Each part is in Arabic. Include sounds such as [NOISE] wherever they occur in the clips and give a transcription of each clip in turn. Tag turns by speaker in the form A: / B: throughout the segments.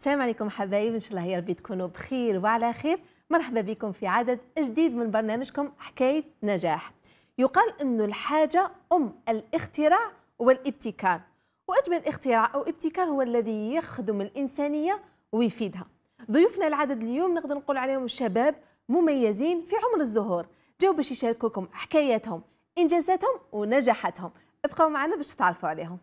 A: السلام عليكم حبايب ان شاء الله يا ربي تكونوا بخير وعلى خير مرحبا بكم في عدد جديد من برنامجكم حكايه نجاح يقال انه الحاجه ام الاختراع والابتكار واجمل اختراع او ابتكار هو الذي يخدم الانسانيه ويفيدها ضيوفنا العدد اليوم نقدر نقول عليهم شباب مميزين في عمر الزهور جاوا باش يشاركوكم حكاياتهم انجازاتهم ونجاحاتهم ابقوا معنا باش تعرفوا
B: عليهم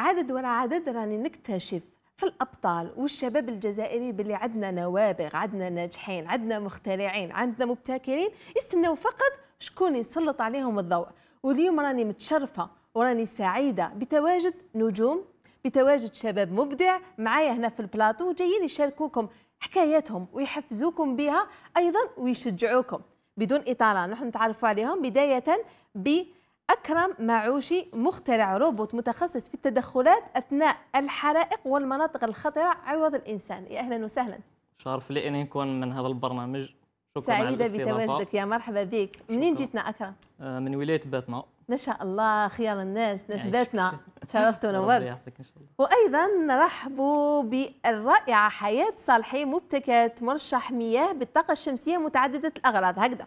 B: عدد ورا
A: عدد راني نكتشف في الابطال والشباب الجزائري باللي عندنا نوابغ عندنا ناجحين عندنا مخترعين عندنا مبتكرين يستناو فقط شكون يسلط عليهم الضوء واليوم راني متشرفه وراني سعيده بتواجد نجوم بتواجد شباب مبدع معايا هنا في البلاطو جايين يشاركوكم حكاياتهم ويحفزوكم بها ايضا ويشجعوكم بدون اطاله نحن نتعرفوا عليهم بدايه ب أكرم معوشي مخترع روبوت متخصص في التدخلات أثناء الحرائق والمناطق الخطرة عوض الإنسان يا أهلا وسهلا
C: شرف لي أن نكون من هذا البرنامج شكرا سعيدة بتواجدك
A: يا مرحبا بك منين جيتنا أكرم؟
C: آه، من ولاية باتنا
A: ما شاء الله خيار الناس ناس باتنا تشرفت ونورت وأيضا نرحبوا بالرائعة حياة صالحي مبتكرة مرشح
B: مياه بالطاقة الشمسية متعددة الأغراض هكذا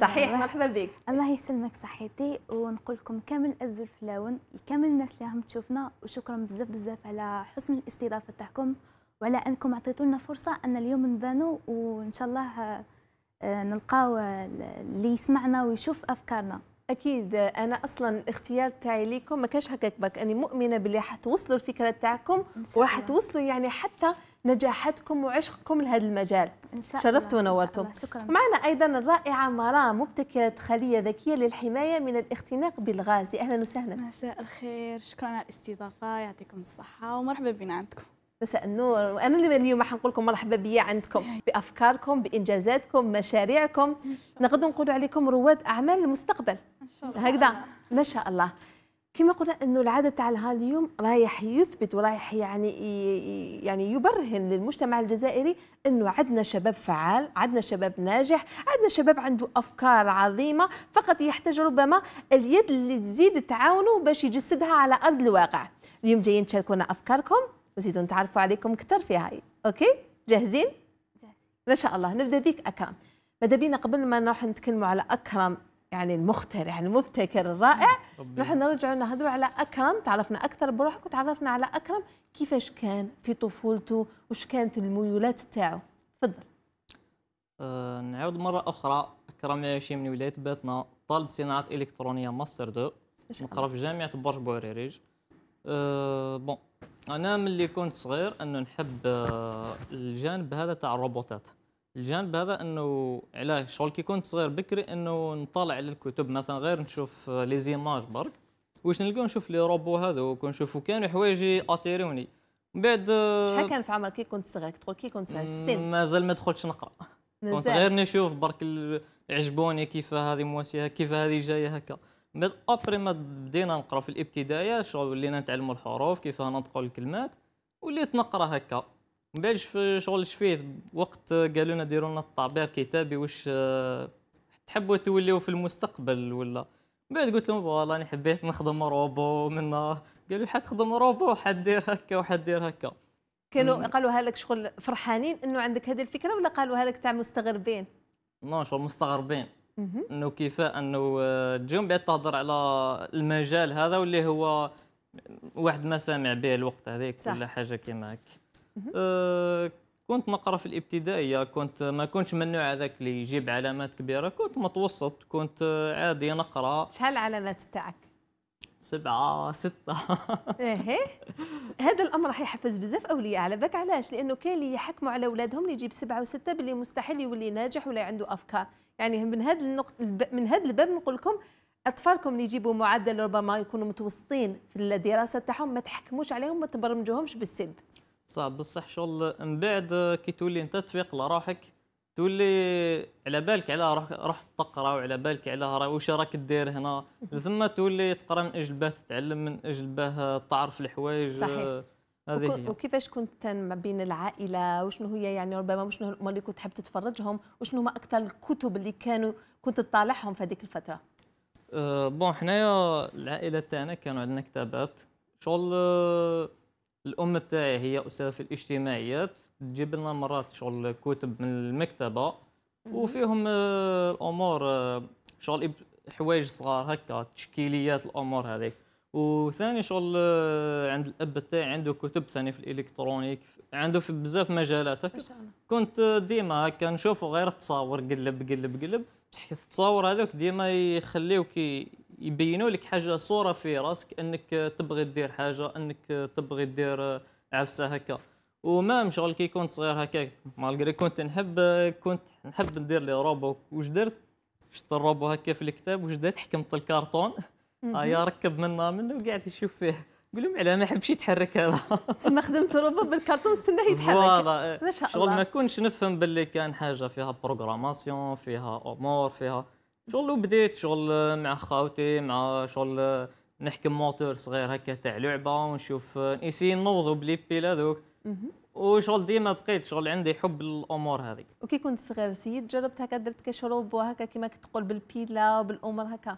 B: صحيح مرحبا بك الله يسلمك صحيتي ونقول لكم كامل الزول في اللون لكامل الناس اللي راهم تشوفنا وشكرا بزاف بزاف على حسن الاستضافه تاعكم وعلى انكم عطيتوا لنا فرصه ان اليوم نبانوا وان شاء الله آه، نلقاو اللي يسمعنا ويشوف افكارنا
A: اكيد انا اصلا الاختيار تاعي ليكم ما كانش هكاك باك اني مؤمنه باللي راح توصلوا الفكره تاعكم وراح توصلوا يعني حتى نجاحتكم وعشقكم لهذا المجال
B: إن شاء شرفتوا ونورتم معنا
A: أيضا الرائعة مرام مبتكرة خلية ذكية للحماية من الاختناق بالغاز أهلا وسهلا مساء الخير شكرا على الاستضافة يعطيكم الصحة ومرحبا بنا عندكم مساء النور وانا اللي اليوم حنقول لكم مرحبا بيا عندكم بافكاركم بانجازاتكم مشاريعكم نقدر نقولوا عليكم رواد اعمال المستقبل
D: إن شاء الله. هكذا
A: ما شاء الله كما قلنا انه العدد تاع الهاليوم رايح يثبت ورايح يعني يعني يبرهن للمجتمع الجزائري انه عندنا شباب فعال، عندنا شباب ناجح، عندنا شباب عنده افكار عظيمه، فقط يحتاج ربما اليد اللي تزيد تعاونه باش يجسدها على ارض الواقع. اليوم جايين تشاركونا افكاركم وزيدوا نتعرفوا عليكم اكثر في هاي، اوكي؟ جاهزين؟ جاهزين ما شاء الله نبدا بك اكرم. ماذا بينا قبل ما نروح نتكلموا على اكرم يعني المخترع المبتكر الرائع نحن نرجع نهدو على أكرم تعرفنا أكثر بروحك وتعرفنا على أكرم كيفاش كان في طفولته وش كانت الميولات تاعو تفضل
C: أه نعود مرة أخرى أكرم عايشي من ولاية باتنا طالب صناعة إلكترونية ماستر 2 نقرا في جامعة برج بوريريج أه بون أنا ملي كنت صغير أنه نحب أه، الجانب هذا تاع الروبوتات الجانب هذا انه علاه شغل كي كنت صغير بكري انه نطالع على الكتب مثلا غير نشوف لي برك واش نلقى نشوف لي روبو هذوك ونشوفو كانوا حوايج اتيروني من بعد آه، شحال
A: كان في عمرك كي كنت صغير تقول كي كنت صغير السن
C: مازال ما دخلتش نقرا كنت غير نشوف برك عجبوني كيف هذه مواسيها كيف هذه جايه هكا بعد ابري ما بدينا نقرا في الابتدائيه شغل ولينا نتعلموا الحروف كيف ننطقوا الكلمات وليت نقرا هكا من بعد شغل شفيت وقت قالوا لنا ديروا لنا التعبير كتابي واش آه، تحبوا توليو في المستقبل ولا من بعد قلت لهم فوالا انا حبيت نخدم روبو منا قالوا حتخدم روبو حدير هكا وحدير هكا كانوا
A: قالوها لك شغل فرحانين انه عندك هذه الفكره ولا قالوها لك تاع مستغربين
C: نو شغل مستغربين انه كيف انه آه، تجيهم بعد تهضر على المجال هذا واللي هو واحد ما سامع به الوقت هذيك ولا حاجه كيما هكا أه، كنت نقرا في الابتدائيه كنت ما كنتش من النوع هذاك اللي يجيب علامات كبيره كنت متوسط كنت عادي نقرا
A: شحال العلامات تاعك
C: سبعة ستة
A: [LAUGHS] ايه هذا الامر راح يحفز بزاف اولياء على بالك علاش لانه كاين اللي يحكموا على اولادهم اللي يجيب سبعة وستة باللي مستحيل يولي ناجح ولا عنده افكار يعني من هذا النقط من هذا الباب نقول لكم اطفالكم اللي يجيبوا معدل ربما يكونوا متوسطين في الدراسه تاعهم ما تحكموش عليهم ما تبرمجوهمش بالسلب
C: صعب بصح شغل من بعد كي تولي انت تفيق لروحك تولي على بالك على راح راح تقرا وعلى بالك على واش راك دير هنا [LAUGHS] ثم تولي تقرا من اجل باه تتعلم من اجل باه تعرف الحوايج آه، صحيح هذه هي.
A: وكيفاش كنت ما بين العائله وشنو هي يعني ربما وشنو هما اللي كنت تحب تتفرجهم وشنو هما اكثر الكتب اللي كانوا كنت تطالعهم في هذيك الفتره
C: أه بون حنايا العائله تاعنا كانوا عندنا كتابات شغل آه، الام تاعي هي استاذه في الاجتماعيات تجيب لنا مرات شغل كتب من المكتبه وفيهم آه، الامور آه، شغل حوايج صغار هكا تشكيليات الامور هذيك وثاني شغل آه، عند الاب تاعي عنده كتب ثاني في الالكترونيك عنده في بزاف مجالات هكا كنت ديما هكا نشوفه غير تصاور قلب قلب قلب بصح التصاور هذوك ديما يخليوك يبينوا لك حاجه صوره في راسك انك تبغي دير حاجه انك تبغي دير عفسه هكا وما شغل كي كنت صغير هكا مالغري كنت نحب كنت نحب ندير لي روبو واش درت شفت الروبو هكا في الكتاب واش درت حكمت الكرتون هيا ركب منا منه وقعدت نشوف فيه قول لهم على ما حبش يتحرك هذا
A: تما [LAUGHS] خدمت روبو بالكرتون استناه يتحرك فوالا ما شاء الله شغل ما
C: كنتش نفهم باللي كان حاجه فيها بروغراماسيون فيها امور فيها شغل بديت شغل مع خاوتي مع شغل نحكم موتور صغير هكا تاع لعبه ونشوف نسي نوضو بلي بيل هذوك وشغل ديما بقيت شغل عندي حب الامور هذه
A: وكي كنت صغير سيد جربت هكا درت كشروب وهكا كيما كتقول بالبيلا وبالامور هكا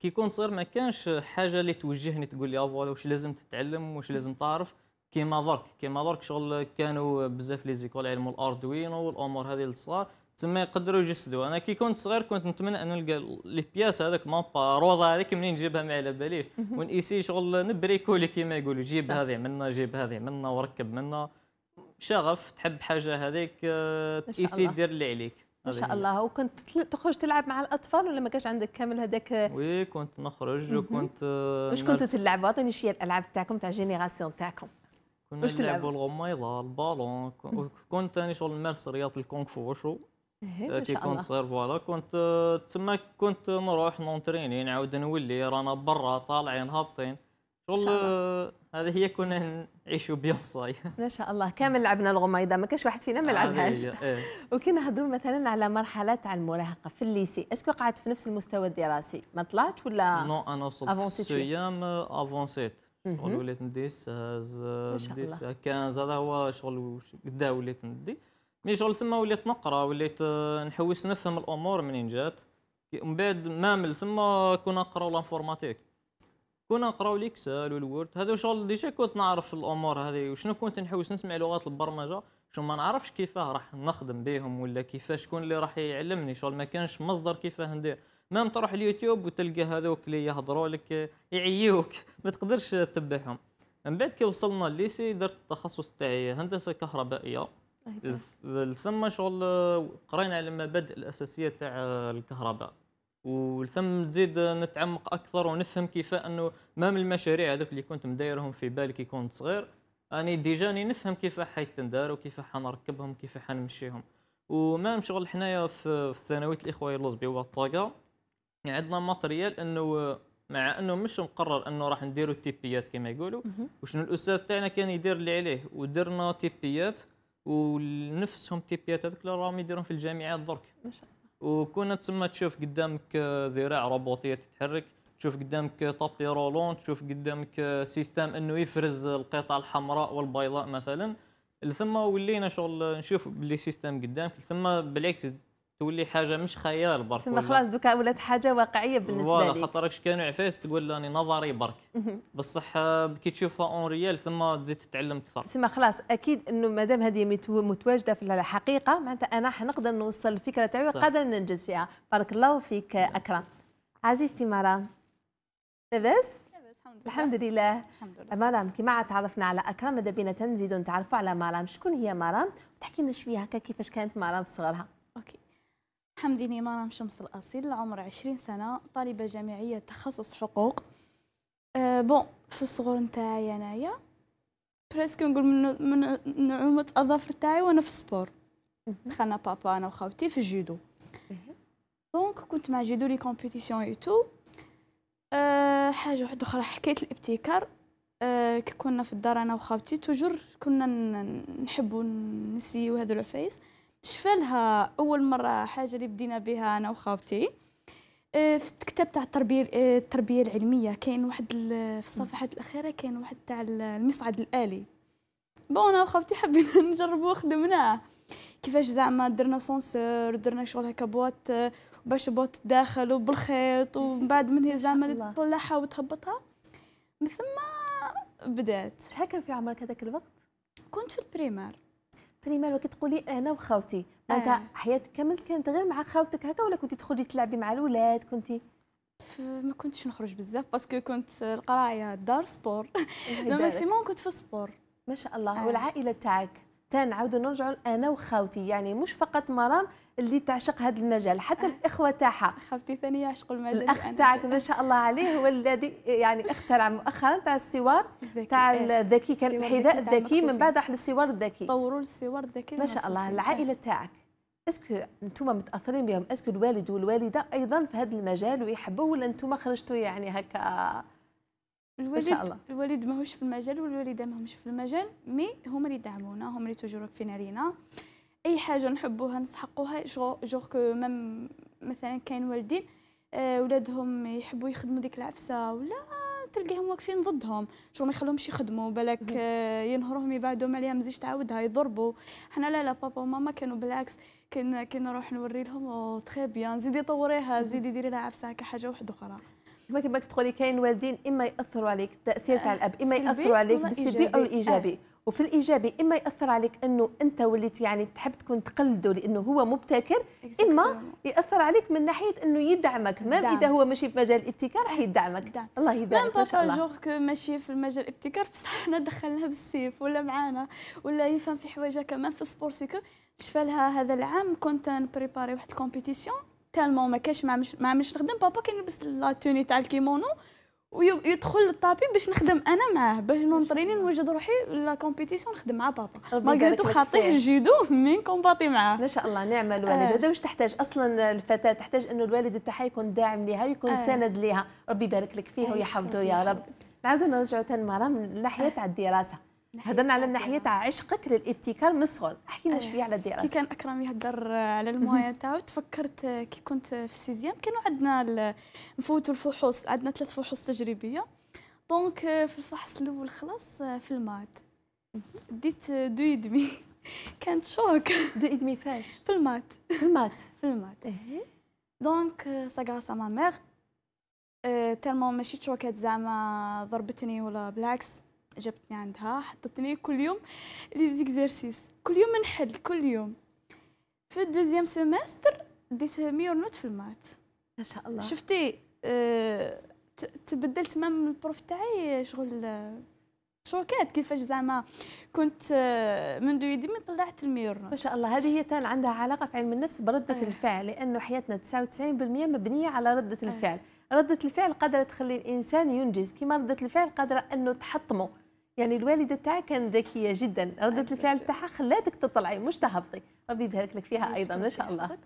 C: كي كنت صغير ما كانش حاجه اللي توجهني تقول لي فوالا واش لازم تتعلم واش لازم تعرف كيما درك كيما درك شغل كانوا بزاف لي زيكول يعلموا الاردوينو والامور هذه للصغار تسمى يقدروا يجسدوا انا كي كنت صغير كنت نتمنى ان نلقى لي بياس هذاك مابا روضه هذيك منين نجيبها ما على باليش ونقيسي شغل نبريكولي كيما يقولوا جيب هذه منا جيب هذه منا وركب منا شغف تحب حاجه هذيك ايسي آه، دير اللي عليك ما شاء الله
A: وكنت تخرج تلعب مع الاطفال ولا ما كانش عندك كامل هذاك
C: وي كنت نخرج وكنت آه، واش كنتوا
A: تلعبوا عطيني شويه الالعاب تاعكم تاع الجينيراسيون تاعكم
C: كنا نلعبوا الغميضه البالون كنت ثاني شغل نمارس رياضه الكونغ فو وشو
A: إيه، آه، كي كنت
C: صغير فوالا كنت آه، تما كنت نروح نونتريني نعاود نولي رانا برا طالعين هابطين شغل آه، هذه هي كنا نعيشوا بيوم صاي [LAUGHS]
A: ما شاء الله كامل لعبنا الغميضه ما كانش واحد فينا ما لعبهاش إيه. [LAUGHS] وكنا وكي نهضروا مثلا على مرحله تاع المراهقه في الليسي اسكو قعدت في نفس المستوى الدراسي ما طلعت ولا نو انا وصلت
C: السيام افونسيت وليت ندي 16 15 هذا هو شغل قدا وليت ندي مي شغل ثما وليت نقرا وليت آه، نحوس نفهم الامور منين جات من بعد ما من ثما كنا نقراو لانفورماتيك كنا نقراو الاكسل والوورد هذا شغل ديجا كنت نعرف الامور هذه وشنو كنت نحوس نسمع لغات البرمجه شو ما نعرفش كيفاه راح نخدم بهم ولا كيفاش شكون اللي راح يعلمني شغل ما كانش مصدر كيفاه ندير مام تروح اليوتيوب وتلقى هذوك اللي يهضروا لك يعيوك [LAUGHS] ما تقدرش تتبعهم من بعد كي وصلنا الليسي درت التخصص تاعي هندسه كهربائيه ثم طيب. شغل قرينا على المبادئ الاساسيه تاع الكهرباء وثم تزيد نتعمق اكثر ونفهم كيف انه مام المشاريع هذوك اللي كنت مدايرهم في بالي كي كنت صغير اني ديجاني نفهم كيف حيتندار وكيف حنركبهم كيف حنمشيهم ومام شغل حنايا في ثانويه الاخوه اللوزبي والطاقه عندنا ماتريال انه مع انه مش مقرر انه راح نديروا تيبيات كما يقولوا وشنو الاستاذ تاعنا كان يدير اللي عليه ودرنا تيبيات ونفسهم التيبيات هذوك راهم يديرون في الجامعات درك ما شاء الله وكون تما تشوف قدامك ذراع روبوتيه تتحرك تشوف قدامك طابي رولون تشوف قدامك سيستم انه يفرز القطع الحمراء والبيضاء مثلا ثم ولينا شغل نشوف بلي سيستم قدامك ثم بالعكس تولي حاجه مش خيال برك تسمى خلاص
A: دوكا ولات حاجه واقعيه بالنسبه لك
C: خاطرك كانوا عفاس تقول راني نظري برك بصح كي تشوفها اون ريال ثم تزيد تتعلم اكثر تسمى
A: خلاص اكيد انه مادام هذه متواجده في الحقيقه معناتها انا حنقدر نوصل الفكره تاعي وقادر ننجز فيها بارك الله فيك نعم. اكرم عزيزتي مرام لاباس الحمد لله الحمد لله مرام كيما تعرفنا على اكرم ماذا بينا تنزيد نتعرفوا على مرام شكون هي مرام تحكي لنا شويه هكا كيفاش كانت مرام في صغرها
D: حمدي نيمان شمس الأصيل العمر 20 سنة طالبة جامعية تخصص حقوق أه بون في الصغر نتاعي انايا بريسك نقول من, من نعومة أظافر تاعي وأنا في السبور دخلنا بابا أنا وخوتي في الجودو دونك كنت مع جودو لي كومبيتيسيون اي تو أه حاجة واحدة أخرى حكيت الابتكار أه كي كنا في الدار أنا وخوتي توجور كنا نحبو نسيو هذو العفايس شفالها لها اول مره حاجه اللي بدينا بها انا وخاوتي أه، في الكتاب تاع التربيه أه، التربيه العلميه كاين واحد في الصفحات الاخيره كاين واحد تاع المصعد الالي بون انا وخاوتي حبينا [LAUGHS] نجربوه خدمناه كيفاش زعما درنا سونسور درنا شغل هكا بوات باش بوات داخل وبالخيط ومن بعد من هي زعما تطلعها وتهبطها من ثم بدات شحال كان في عمرك هذاك الوقت كنت في البريمار ثاني مال كتقولي انا
A: وخاوتي معناتها آه. حياتك كامل كانت غير مع خاوتك هكا ولا كنتي تخرجي تلعبي مع الولاد كنتي
D: ما كنتش نخرج بزاف باسكو كنت القرايه دار سبور إيه، [LAUGHS] ماكسيموم كنت في السبور ما شاء الله آه. والعائله تاعك تنعاودوا نرجعوا انا وخاوتي
A: يعني مش فقط مرام اللي تعشق هذا المجال حتى أه. الاخوه تاعها خاوتي ثاني يعشقوا المجال الاخ تاعك ما شاء الله عليه هو الذي يعني اخترع مؤخرا تاع السوار أه. تاع الذكي كان الحذاء الذكي من بعد راح للسوار الذكي طوروا السوار الذكي ما شاء الله العائله أه. تاعك اسكو انتم متاثرين بهم اسكو الوالد والوالده ايضا في هذا المجال ويحبوه ولا انتم خرجتوا يعني هكا
D: الوالد ان شاء الله الوالد ماهوش في المجال والوالده ماهمش في المجال مي هما اللي دعمونا هما اللي توجور في علينا اي حاجه نحبوها نسحقوها جوغ كو ميم مثلا كاين والدين آه، ولادهم يحبوا يخدموا ديك العفسه ولا تلقاهم واقفين ضدهم شو ما يخلوهمش يخدموا بالك آه، ينهروهم يبعدهم عليها مزيش تعاودها يضربوا حنا لا لا بابا وماما كانوا بالعكس كنا كنا نروح نوري لهم تري بيان زيدي طوريها زيدي ديري لها عفسه هكا حاجه واحده اخرى
A: كما كما تقولي كاين والدين اما ياثروا عليك التاثير تاع الاب اما ياثروا عليك بالسلبي او الايجابي آه. وفي الايجابي اما ياثر عليك انه انت وليت يعني تحب تكون تقلده لانه هو مبتكر اما ياثر عليك من ناحيه انه يدعمك ما اذا هو ماشي في مجال الابتكار حيدعمك إيه، يدعمك الله يبارك ما شاء الله جوغ
D: كو ماشي في مجال الابتكار بصح حنا دخلناها بالسيف ولا معانا ولا يفهم في حوايجها كمان في السبور سيكو شفالها هذا العام كنت نبريباري واحد الكومبيتيسيون تالمون ما كاش ما عملش نخدم بابا كان يلبس لا توني تاع الكيمونو ويدخل للطابي باش نخدم انا معاه باش نونطريني نوجد روحي لا كومبيتيسيون نخدم مع بابا ما قالتو خاطيه الجيدو مي كومباتي
A: معاه ما شاء الله نعمه الوالد هذا آه. واش تحتاج اصلا الفتاه تحتاج انه الوالد تاعها يكون داعم ليها يكون آه. سند ليها ربي يبارك لك فيه آه. ويحفظه يا رب نعاودو نرجعوا تاني مرة من الناحيه تاع الدراسه هدرنا على الناحية تاع عشقك للابتكار من الصغر احكي لنا آه، شويه على الدراسه كي
D: كان اكرم يهدر على الموايا تاعو تفكرت كي كنت في السيزيام كانوا عندنا نفوتوا الفحوص عندنا ثلاث فحوص تجريبيه دونك آه، في الفحص الاول خلاص آه، في المات ديت دو يدمي [LAUGHS] كانت شوك دو يدمي فاش في المات في المات [LAUGHS] في المات إيه. دونك سا غراس ما ميغ تالمون ماشي تشوكات زعما ضربتني ولا بالعكس جابتني عندها حطتني كل يوم لي زيكزارسيس كل يوم نحل كل يوم في الدوزيام سيمستر ديت ميور نوت في المات ما شاء الله شفتي أه تبدلت من البروف تاعي شغل شوكات كيفاش زعما كنت آه، من دو يدي من طلعت الميور ما شاء الله هذه هي
A: تال عندها علاقه في علم النفس برده أيه. الفعل لانه حياتنا 99% مبنيه على رده إيه. الفعل ردة الفعل قادرة تخلي الإنسان ينجز كما ردة الفعل قادرة أنه تحطمه يعني الوالده تاعها كان ذكيه جدا رده الفعل تاعها خلاتك تطلعي مش تهبطي ربي يبارك لك فيها ايضا ان شاء الله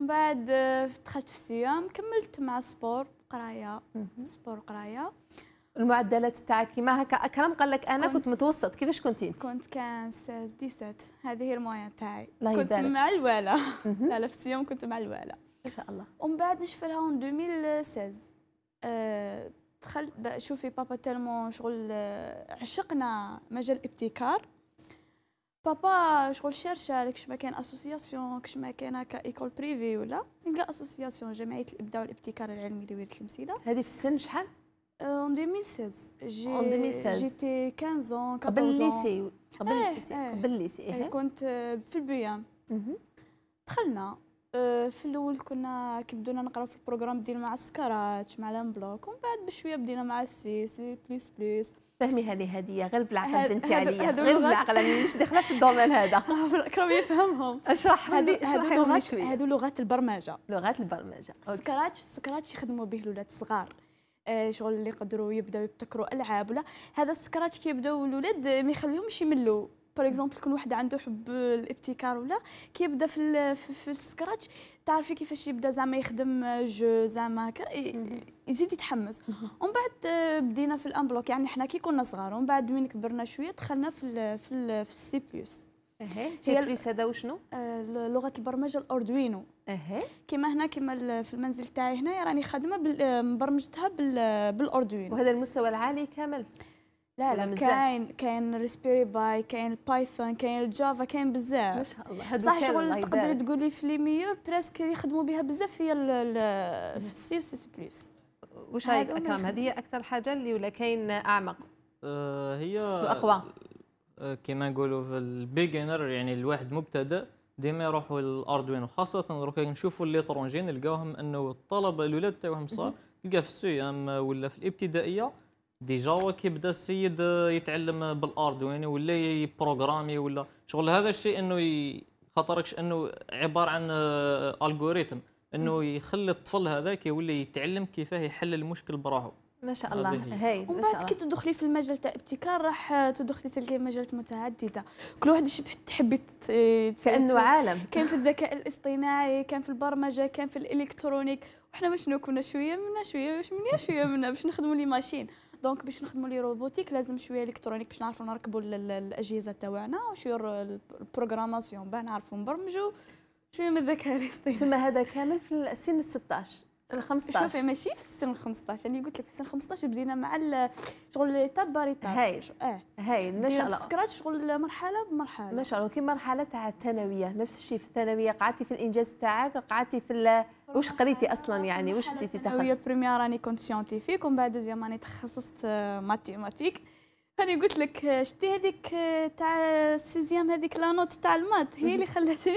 D: من بعد آه، دخلت في الصيام كملت مع سبور قرايه سبور قرايه المعدلات تاعك كيما هكا اكرم قال لك انا كنت, كنت متوسط كيفاش كنتي انت كنت كان 16 17 هذه هي الموان تاعي كنت مع الوالا لا في كنت مع الوالا ان شاء الله ومن بعد نشفلها اون 2016 أه دخلت شوفي بابا تالمون شغل آه، عشقنا مجال الابتكار بابا شغل شارشا كش ما كان اسوسياسيون كش ما كان هكا ايكول بريفي ولا نلقى اسوسياسيون جمعيه الابداع والابتكار العلمي لولايه المسيله هذه في السن شحال اون آه، 2016 جي 2016 جيتي 15 اون قبل الليسي قبل إيه، الليسي إيه. قبل الليسي إيه. كنت آه، في البيام دخلنا آه، في الاول كنا كي بدونا نقراو في البروغرام ديال مع السكراتش مع لامبلوك ومن بعد بشويه بدينا مع السي سي بلس بلس فهمي هذه هديه غير بالعقل بنتي عليا غير بالعقل انا مش داخله في الدومين هذا [LAUGHS] راهم يفهمهم اشرح هذه هذو هذو لغات البرمجه لغات البرمجه السكراتش السكراتش يخدموا به الاولاد الصغار آه، شغل اللي يقدروا يبداو يبتكروا العاب ولا هذا السكراتش كيبداو الاولاد ما يخليهمش يملوا باغ اكزومبل كل واحد عنده حب الابتكار ولا كيبدا في في السكراتش تعرفي كيفاش يبدا زعما يخدم جو زعما هكا يزيد يتحمس ومن بعد بدينا في بلوك يعني حنا كي كنا صغار ومن بعد من كبرنا شويه دخلنا في الـ في الـ في السي بلس سي بليس هذا وشنو؟ آه، لغه البرمجه الاردوينو اها كيما هنا كيما في المنزل تاعي هنا راني خادمه مبرمجتها بالاردوينو وهذا المستوى العالي كامل لا لا كاين كاين ريسبيري باي كاين البايثون كاين الجافا كاين بزاف ما شاء الله صح
C: شغل تقدري
D: تقولي في لي ميور بريسك يخدموا بها بزاف هي في السي سي سي
A: بلس واش رايك اكرم هذه اكثر حاجه اللي ولا كاين اعمق
C: آه، هي واقوى آه، كما نقولوا في البيجنر يعني الواحد مبتدئ ديما يروحوا للاردوينو خاصه دروك نشوفوا اللي طرونجين نلقاوهم انه الطلبه الاولاد تاعهم صار تلقى في السيام ولا في الابتدائيه ديجا هو كيبدا السيد يتعلم بالاردويني ولا يبروغرامي ولا شغل هذا الشيء انه خاطركش انه عباره عن الغوريتم آه، انه يخلي الطفل هذاك يولي يتعلم كيفاه يحل المشكل براهو ما شاء الله هاي
D: ومن بعد كي تدخلي في المجال تاع ابتكار راح تدخلي تلقي مجالات متعدده كل واحد شبح تحبي كانه عالم كان في الذكاء الاصطناعي كان في البرمجه كان في الالكترونيك وحنا واش كنا شويه منا شويه واش منيا شويه منا باش نخدموا لي ماشين دونك باش نخدموا لي روبوتيك لازم شويه الكترونيك باش نعرفوا نركبوا الاجهزه تاعنا وشويه البروغراماسيون باه نعرفوا نبرمجوا شويه من الذكاء الاصطناعي تسمى هذا كامل في السن 16 ال 15 شوفي ماشي في السن 15 يعني قلت لك في السن 15 بدينا مع شغل باري تاب هاي اه هاي ما شاء الله سكرات شغل مرحله بمرحله ما شاء الله كي مرحله تاع الثانويه نفس الشيء في الثانويه قعدتي في الانجاز تاعك قعدتي في واش قريتي اصلا يعني واش ديتي تخصص؟ هي بريميير راني كنت سيونتيفيك ومن بعد دوزيام راني تخصصت ماتيماتيك آه، انا قلت لك شتي هذيك تاع السيزيام هذيك لا نوت تاع المات هي اللي خلتني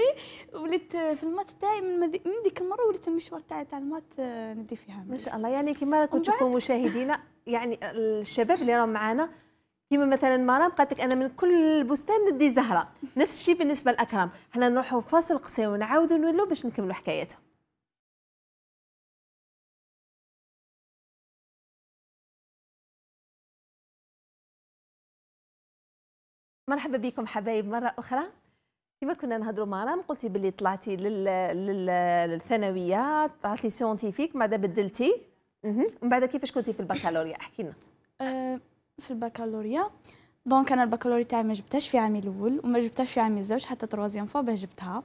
D: وليت في المات تاعي من ديك المره وليت المشوار تاعي تاع المات آه، ندي فيها ما شاء الله يعني كما راكم تشوفوا مشاهدينا يعني الشباب اللي راهم معانا كيما
A: مثلا مرام قالت لك انا من كل بستان ندي زهره نفس الشيء بالنسبه لاكرم حنا نروحوا فاصل
B: قصير ونعاودوا نولوا باش نكملوا حكايتهم مرحبا بكم حبايب مرة أخرى كما كنا نهضروا مع رام
A: قلتي باللي طلعتي للثانوية طلعتي سيونتيفيك بعد بدلتي ومن بعد كيفاش كنتي في البكالوريا احكي لنا
D: أه، في البكالوريا دونك انا البكالوريا تاعي ما جبتهاش في عامي الاول وما جبتهاش في عامي الزوج حتى تروازيام فوا باه جبتها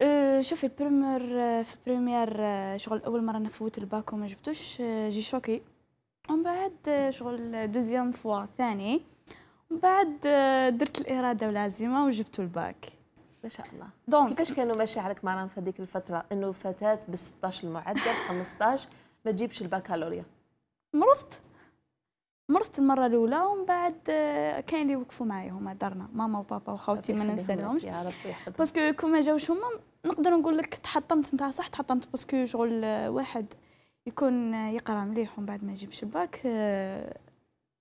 D: أه شوفي البريمير في بريمير شغل اول مره نفوت الباك وما جبتوش أه، جي شوكي ومن بعد شغل دوزيام فوا ثاني بعد آه، درت الاراده ولازمه وجبت الباك ما شاء الله دونك كيفاش كانوا ماشي عليك معنا في هذيك الفتره انه فتاه ب 16 المعدل
A: 15 ما تجيبش الباكالوريا
D: مرضت مرضت المره الاولى ومن بعد آه، كاين اللي وقفوا معايا هما دارنا ماما وبابا وخوتي ما ننسالهمش يا ربي يحفظهم باسكو كون ما جاوش هما نقدر نقول لك تحطمت نتاع صح تحطمت باسكو شغل آه، واحد يكون يقرا مليح ومن بعد ما يجيبش الباك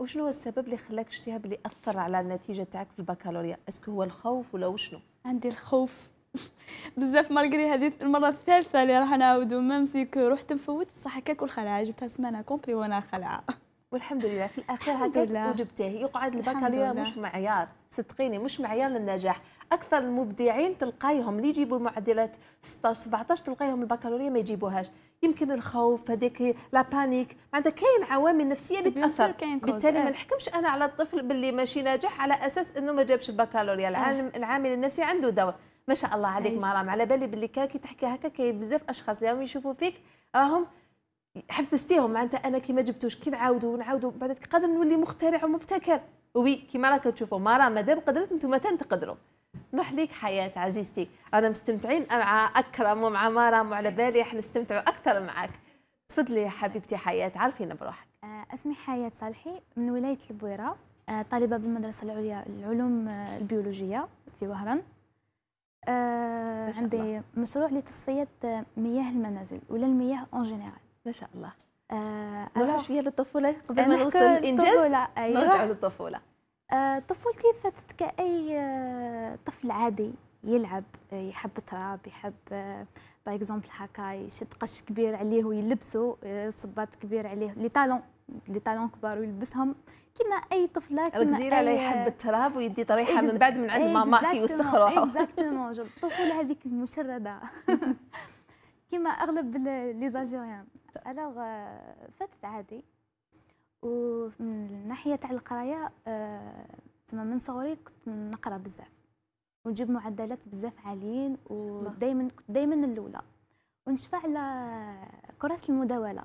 D: وشنو
A: هو السبب اللي خلاك شتيها اللي اثر على النتيجه تاعك في البكالوريا اسكو هو الخوف ولا وشنو
D: عندي الخوف [LAUGHS] بزاف مالغري هذه المره الثالثه اللي راح نعاودو ميم سيكو رحت مفوت بصح هكاك والخلعه جبتها سمانه كومبري وانا خلعه والحمد لله في الاخير
A: هكاك وجبتيه يقعد البكالوريا مش معيار صدقيني مش معيار للنجاح اكثر المبدعين تلقايهم اللي يجيبوا المعدلات 16 17 تلقايهم البكالوريا ما يجيبوهاش يمكن الخوف هذيك لا بانيك معناتها كاين عوامل نفسيه اللي تاثر بالتالي eh. ما نحكمش انا على الطفل باللي ماشي ناجح على اساس انه ما جابش البكالوريا إيه. العالم العامل النفسي عنده دور ما شاء الله عليك مرام على بالي باللي كي تحكي هكا كاين بزاف اشخاص اليوم يشوفوا فيك راهم حفزتيهم معناتها انا كي ما جبتوش كي نعاودوا ونعاودوا بعد قادر نولي مخترع ومبتكر وي كيما راك تشوفوا مرام مادام قدرت انتم تقدروا نحليك حياة عزيزتي أنا مستمتعين مع أكرم ومع مرام وعلى بالي احنا نستمتعوا أكثر معك تفضلي يا حبيبتي حياة عارفين بروحك
B: أه، اسمي حياة صالحي من ولاية البويرة أه، طالبة بالمدرسة العليا العلوم أه، البيولوجية في وهران عندي الله. مشروع لتصفية مياه المنازل ولا المياه اون جينيرال ما شاء الله نروح شوية للطفولة قبل ما نوصل الإنجاز أيوة. نرجع للطفولة آه، طفولتي فاتت كأي آه، طفل عادي يلعب آه، يحب تراب يحب باي اكزومبل هكا يشد قش كبير عليه ويلبسه صباط كبير عليه لي طالون لي طالون كبار ويلبسهم كيما اي طفله كيما اي لا يحب التراب ويدي طريحه من بعد من عند ماما يوسخ روحه اكزاكتومون الطفوله هذيك المشرده [LAUGHS] كيما اغلب لي زاجيريان الوغ فاتت عادي ومن الناحيه تاع القرايه تما آه، من صغري كنت نقرا بزاف ونجيب معدلات بزاف عاليين ودائما كنت دائما الاولى ونشفى على كراس المداوله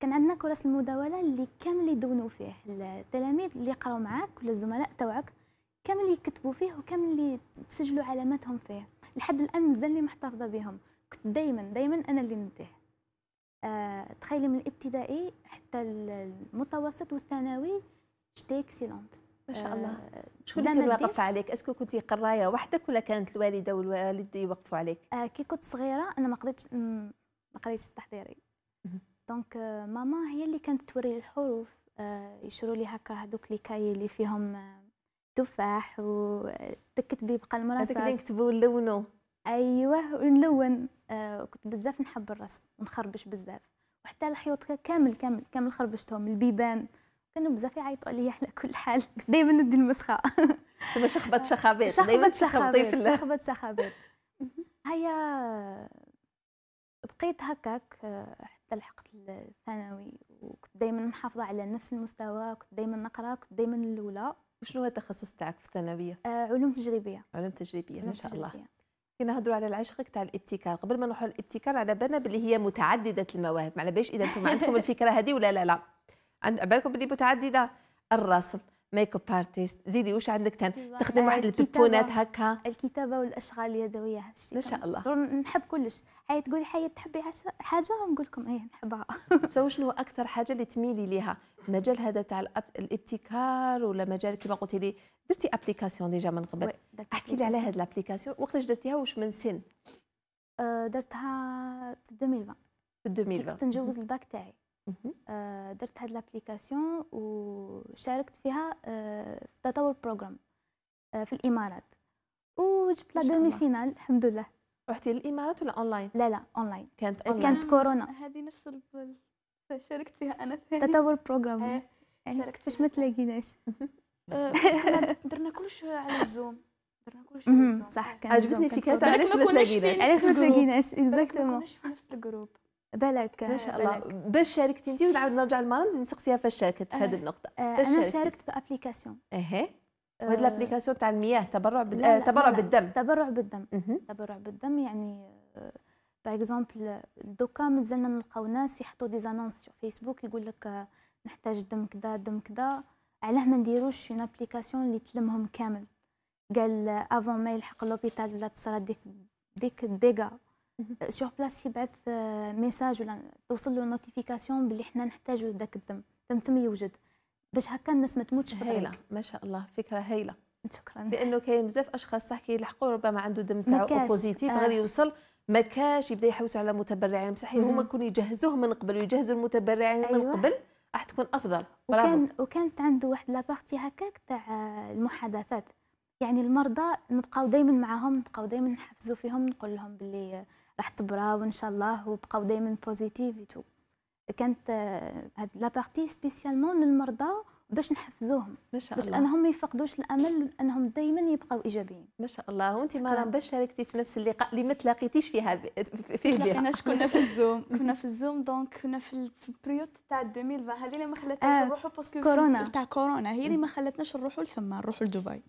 B: كان عندنا كراس المداوله اللي كامل يدونوا فيه التلاميذ اللي يقراو معاك ولا الزملاء توعك كامل يكتبوا فيه وكامل اللي تسجلوا علاماتهم فيه لحد الان مازال محتفظه بهم كنت دائما دائما انا اللي نديه آه، تخيلي من الابتدائي حتى المتوسط والثانوي شتي اكسيلونت ما شاء الله آه، شكون اللي كان واقف عليك اسكو كنتي قرايه وحدك ولا كانت الوالده والوالد يوقفوا عليك آه كي كنت صغيره انا ما قدرتش ما قريتش التحضيري دونك آه، ماما هي اللي كانت توري الحروف يشروا لي هكا هذوك لي كاي اللي فيهم تفاح وتكتبي بقلم رصاص هذاك اللي نكتبوا نلونوه ايوه ونلون آه كنت بزاف نحب الرسم ونخربش بزاف وحتى الحيوط كامل كامل كامل خربشتهم البيبان كانوا بزاف يعيطوا عليا على كل حال [LAUGHS] دائما ندي المسخه [LAUGHS] تما شخبط شخابات دائما في شخبط شخابات [LAUGHS] هيا بقيت هكاك آه، حتى لحقت الثانوي وكنت دائما محافظه على نفس المستوى كنت دائما نقرا كنت دائما الاولى
A: وشنو هو التخصص تاعك في الثانويه
B: آه علوم تجريبيه
A: علوم تجريبيه ما شاء الله كي نهضروا على العشق تاع الابتكار قبل ما نروحوا للابتكار على بالنا باللي هي متعدده المواهب على باش اذا انتم عندكم [LAUGHS] الفكره هذه ولا لا لا عند بالكم باللي متعدده الرسم ميك اب ارتست زيدي واش عندك تن تخدم واحد البيبونات
B: هكا الكتابه والاشغال اليدويه ما شاء الله نحب كلش هاي تقولي حياة تحبي حاجه نقول لكم ايه نحبها [LAUGHS] شنو اكثر حاجه اللي تميلي ليها مجال هذا تاع الابتكار
A: ولا مجال كما قلتي لي درتي ابليكاسيون ديجا من قبل احكي لي على هذه الابليكاسيون
B: وقتاش درتيها واش من سن أه، درتها في 2020 في 2020 كنت نجوز الباك تاعي أه، درت هذه الابليكاسيون وشاركت فيها أه، في تطور بروجرام في الامارات وجبت لا دومي فينال الحمد لله رحتي للامارات ولا اونلاين لا لا اونلاين كانت أونلاين. كانت كورونا
D: هذه نفس البل شاركت فيها انا
B: ثاني تطور بروجرام آه، يعني شاركت باش ما تلاقيناش آه،
D: درنا كلش على الزوم
B: درنا كلش على الزوم صح كان عجبتني فكره علاش ما تلاقيناش علاش ما تلاقيناش اكزاكتومون ما كناش في نفس الجروب بالك
A: ما شاء الله باش شاركتي انت ونعاود نرجع نزيد نسقسيها فاش شاركت في هذه آه، النقطه انا شاركت
B: بابليكاسيون اها وهذه الابليكاسيون
A: تاع المياه تبرع تبرع بالدم
B: تبرع بالدم تبرع بالدم يعني باغ اكزومبل دوكا مازلنا نلقاو ناس يحطوا دي زانونس في فيسبوك يقول لك آه، نحتاج دم كذا دم كذا علاه ما نديروش اون ابليكاسيون اللي تلمهم كامل قال افون آه، ما يلحق لوبيتال ولا تصرا ديك ديك ديغا سور بلاس يبعث ميساج آه، ولا توصل له نوتيفيكاسيون بلي حنا نحتاجو داك الدم دم تمتم يوجد باش هكا الناس ما تموتش في هايله ما شاء الله فكره هايله شكرا لانه كاين بزاف اشخاص صح كيلحقوا ربما عنده
A: دم تاعو بوزيتيف آه. غادي يوصل ما كاش يبدا يحوس على متبرعين بصح هما كون يجهزوه
B: من قبل ويجهزوا المتبرعين أيوة. من قبل راح تكون افضل وكان وكانت عنده واحد لابارتي هكاك تاع المحادثات يعني المرضى نبقاو دائما معاهم نبقاو دائما نحفزوا فيهم نقول لهم باللي راح تبراو ان شاء الله وبقاو دائما بوزيتيف كانت هاد لابارتي سبيسيالمون للمرضى باش نحفزوهم باش انهم ما يفقدوش الامل انهم دائما يبقاو ايجابيين ما شاء الله وانت مرام
A: باش شاركتي في نفس اللقاء اللي ما تلاقيتيش فيها فيه تلاقيناش كنا في الزوم
D: [LAUGHS] كنا في الزوم دونك كنا في البريود تاع 2020 هذه اللي ما خلتناش آه، نروحوا باسكو كورونا تاع كورونا هي اللي ما خلتناش نروحوا لثما نروحوا لدبي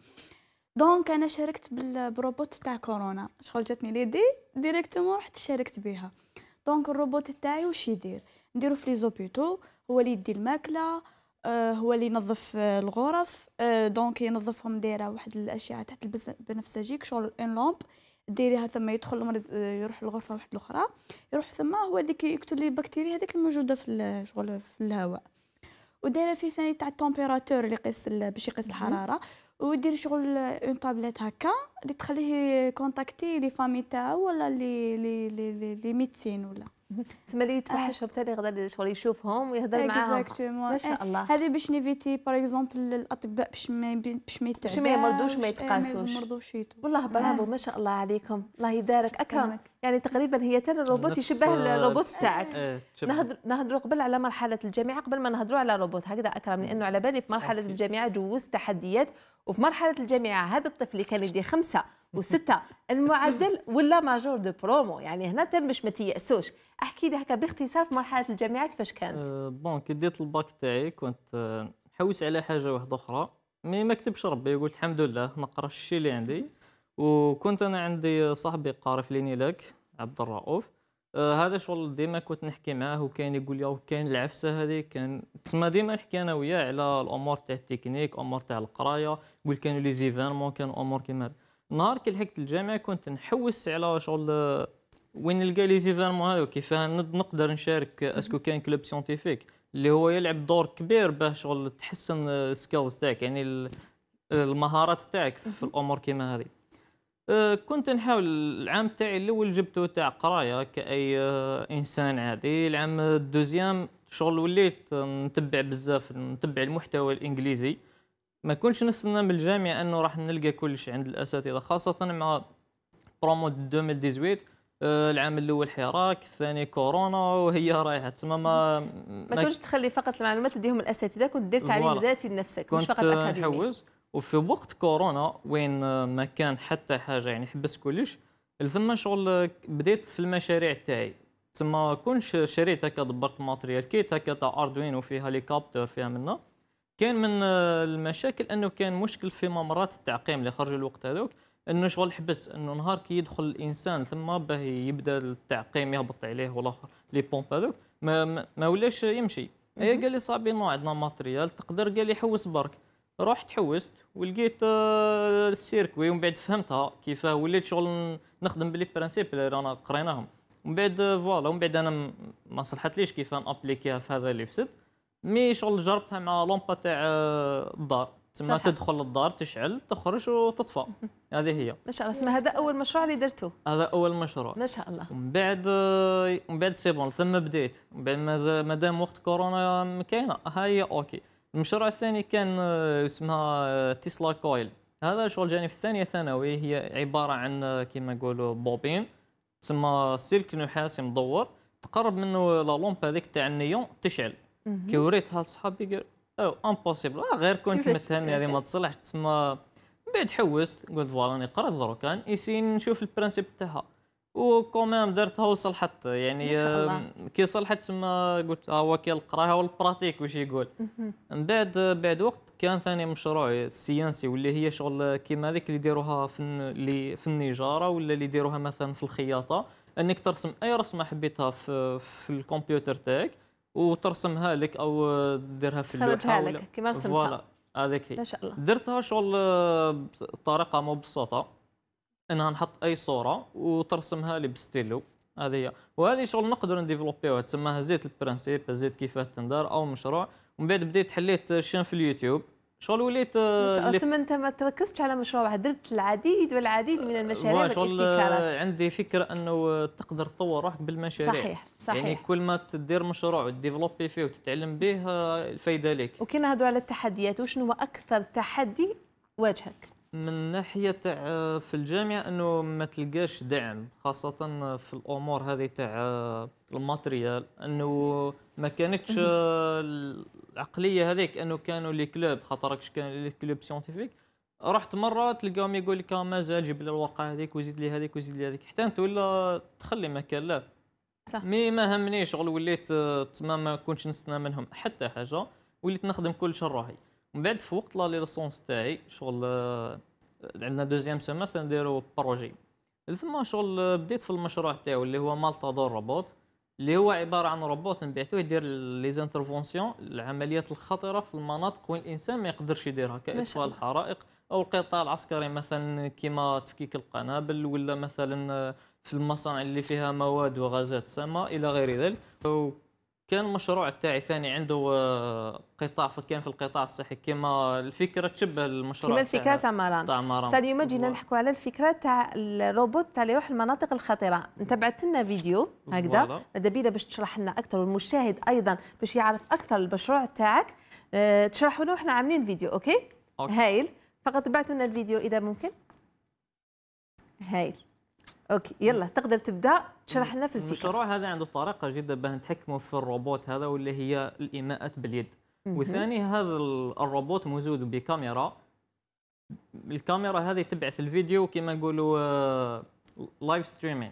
D: دونك انا شاركت بالروبوت تاع كورونا شغل جاتني ليدي ديريكتومون رحت شاركت بها دونك الروبوت تاعي واش يدير نديرو في لي زوبيتو هو اللي يدي الماكله آه، هو اللي ينظف آه، الغرف آه، دونك ينظفهم دايره واحد الاشعه تحت البنفسجيك شغل ان لومب ديريها ثم يدخل المريض يروح لغرفه واحد الاخرى يروح ثم هو هذيك يقتل لي البكتيريا هذيك الموجوده في شغل في الهواء ودايره فيه ثاني تاع التومبيراتور اللي يقيس باش يقيس الحراره ودير شغل اون طابليت هكا اللي تخليه كونتاكتي لي فامي تاعو ولا لي لي لي, لي ميتين ولا تسمى اللي يتوحش حتى اللي غدا شغل يشوفهم ويهضر معاهم ما شاء eh, الله هذه باش نيفيتي باغ اكزومبل الاطباء باش ما باش ما يتعبوش ما يمرضوش ما eh, يتقاسوش والله برافو eh. ما شاء الله عليكم الله يبارك اكرم يعني تقريبا هي ترى الروبوت يشبه الروبوت تاعك إيه،
A: نهضروا قبل على مرحله الجامعه قبل ما نهضروا على روبوت هكذا اكرم لانه على بالي في مرحله الجامعه جوزت تحديات وفي مرحله الجامعه هذا الطفل اللي كان يدي خمسه وستة المعدل ولا ماجور دو برومو يعني هنا مش ما تيأسوش احكي لي هكا باختصار في مرحله الجامعه كيفاش كانت
C: أه، بون كي ديت الباك تاعي كنت أه، نحوس على حاجه واحده اخرى مي ما كتبش ربي قلت الحمد لله نقرا الشيء اللي عندي وكنت انا عندي صاحبي قاري في لينيلاك عبد الرؤوف آه هذا شغل ديما كنت نحكي معاه وكان يقول لي كاين العفسه هذه كان تسمى ديما نحكي انا وياه على الامور تاع التكنيك امور تاع القرايه يقول كانوا لي زيفينمون كانوا امور كيما هذا نهار كي لحقت الجامعه كنت نحوس على شغل وين نلقى لي زيفيرمون هذو كيفاه نقدر نشارك اسكو كان كلوب سيونتيفيك اللي هو يلعب دور كبير باه شغل تحسن السكيلز تاعك يعني المهارات تاعك في الامور كيما هذه آه، كنت نحاول العام تاعي الاول جبته تاع قرايه كاي آه، انسان عادي العام الدوزيام شغل وليت نتبع بزاف نتبع المحتوى الانجليزي ما كنتش نستنى من الجامعة أنه راح نلقى شيء عند الأساتذة خاصة مع برومو 2018 آه، العام الاول حراك الثاني كورونا وهي رايحه تما ما ما كنتش
A: تخلي فقط المعلومات تديهم الاساتذه كنت دير تعليم ذاتي لنفسك مش فقط اكاديمي
C: نحوز وفي وقت كورونا وين ما كان حتى حاجه يعني حبس كلش ثم شغل بديت في المشاريع تاعي تما كنتش شريت هكا دبرت ماتريال كيت هكا تاع اردوين وفيها لي فيها منها كان من المشاكل انه كان مشكل في ممرات التعقيم اللي خرجوا الوقت هذوك انه شغل حبس انه نهار كي يدخل الانسان ثم باه يبدا التعقيم يهبط عليه والاخر لي بومب هذوك ما, ما, ولاش يمشي هي قال لي صاحبي ما عندنا ماتريال تقدر قال لي حوس برك رحت حوست ولقيت آه، السيركوي ومن بعد فهمتها كيفاه وليت شغل نخدم بلي برانسيب اللي رانا قريناهم ومن بعد آه، فوالا ومن بعد انا ما صلحتليش كيف نابليكيها في هذا اللي فسد مي شغل جربتها مع لومبا تاع آه، الدار تسمى تدخل الدار تشعل تخرج وتطفى [LAUGHS] هذه هي
A: ما شاء الله اسمها هذا اول مشروع اللي درتوه
C: هذا اول مشروع ما شاء الله ومن بعد آه، من بعد سي بون ثم بديت من بعد مادام وقت كورونا كاينه ها هي اوكي المشروع الثاني كان آه، اسمها تسلا كويل هذا شغل جاني في الثانيه ثانوي هي عباره عن كيما نقولوا بوبين تسمى سلك نحاسي مدور تقرب منه لا لومب هذيك تاع النيون تشعل كي وريتها لصحابي قال او امبوسيبل آه، غير كنت مثلا هذه ما تصلحش تسمى من بعد حوست قلت فوالا نقرا قرات دروكان نشوف البرانسيب تاعها وكومام درتها وصلحت يعني آه، كي صلحت تسمى قلت ها آه، هو كي نقراها والبراتيك واش يقول من بعد بعد وقت كان ثاني مشروع السيانسي واللي هي شغل كيما هذيك اللي يديروها في اللي في النجاره ولا اللي يديروها مثلا في الخياطه انك ترسم اي رسمه حبيتها في, في الكمبيوتر تاعك وترسمها لك او ديرها في اللوحه خرجها لك كما رسمتها هذيك هي ما شاء الله درتها شغل بطريقه مبسطه انها نحط اي صوره وترسمها لي بستيلو هذه هي وهذه شغل نقدر نديفلوبيوها تسمى هزيت البرانسيب هزيت كيفاه تندار او مشروع ومن بعد بديت حليت شين في اليوتيوب شغل وليت اسما
A: آه، انت ما تركزتش على مشروع واحد درت العديد والعديد من آه، المشاريع شغل آه،
C: عندي فكره انه تقدر تطور روحك بالمشاريع صحيح صحيح يعني كل ما تدير مشروع وتديفلوبي فيه وتتعلم به الفايده لك
A: وكي نهضروا على التحديات وشنو هو اكثر تحدي واجهك
C: من ناحيه تاع في الجامعه انه ما تلقاش دعم خاصه في الامور هذه تاع الماتريال انه ما كانتش آه، العقليه هذيك انه كانوا لي كلوب خاطركش كان لي كلوب سيونتيفيك رحت مره تلقاهم يقول لك آه، مازال جيب لي الورقه هذيك وزيد لي هذيك وزيد لي هذيك حتى انت ولا تخلي مكان لا صح مي ما همني شغل وليت آه، تما ما كنتش نستنى منهم حتى حاجه وليت نخدم كل شهر روحي من بعد في وقت لا ليسونس تاعي شغل عندنا دوزيام سيمستر نديرو بروجي ثم شغل بديت في المشروع تاعي اللي هو مالطا دور روبوت اللي هو عباره عن روبوت نبعثوه يدير لي زانترفونسيون العمليات الخطره في المناطق وين الانسان ما يقدرش يديرها كاطفاء الحرائق او القطاع العسكري مثلا كما تفكيك القنابل ولا مثلا في المصانع اللي فيها مواد وغازات سامه الى غير ذلك كان المشروع تاعي ثاني عنده آه، قطاع فكان في القطاع الصحي كما الفكره تشبه المشروع كما الفكره تاع ماران تاع ماران سالي يوم جينا
A: نحكوا على الفكره تاع الروبوت تاع اللي يروح المناطق الخطره تبعت لنا فيديو هكذا ماذا بينا باش تشرح لنا اكثر والمشاهد ايضا باش يعرف اكثر المشروع تاعك آه، تشرحوا لنا وحنا عاملين فيديو اوكي, أوكي. هايل فقط بعثوا لنا الفيديو اذا ممكن هايل اوكي يلا تقدر تبدا تشرح لنا في الفكره المشروع
C: هذا عنده طريقه جدا باه نتحكموا في الروبوت هذا واللي هي الايماءات باليد وثاني هذا الروبوت موجود بكاميرا الكاميرا هذه تبعث الفيديو كما نقولوا لايف ستريمينغ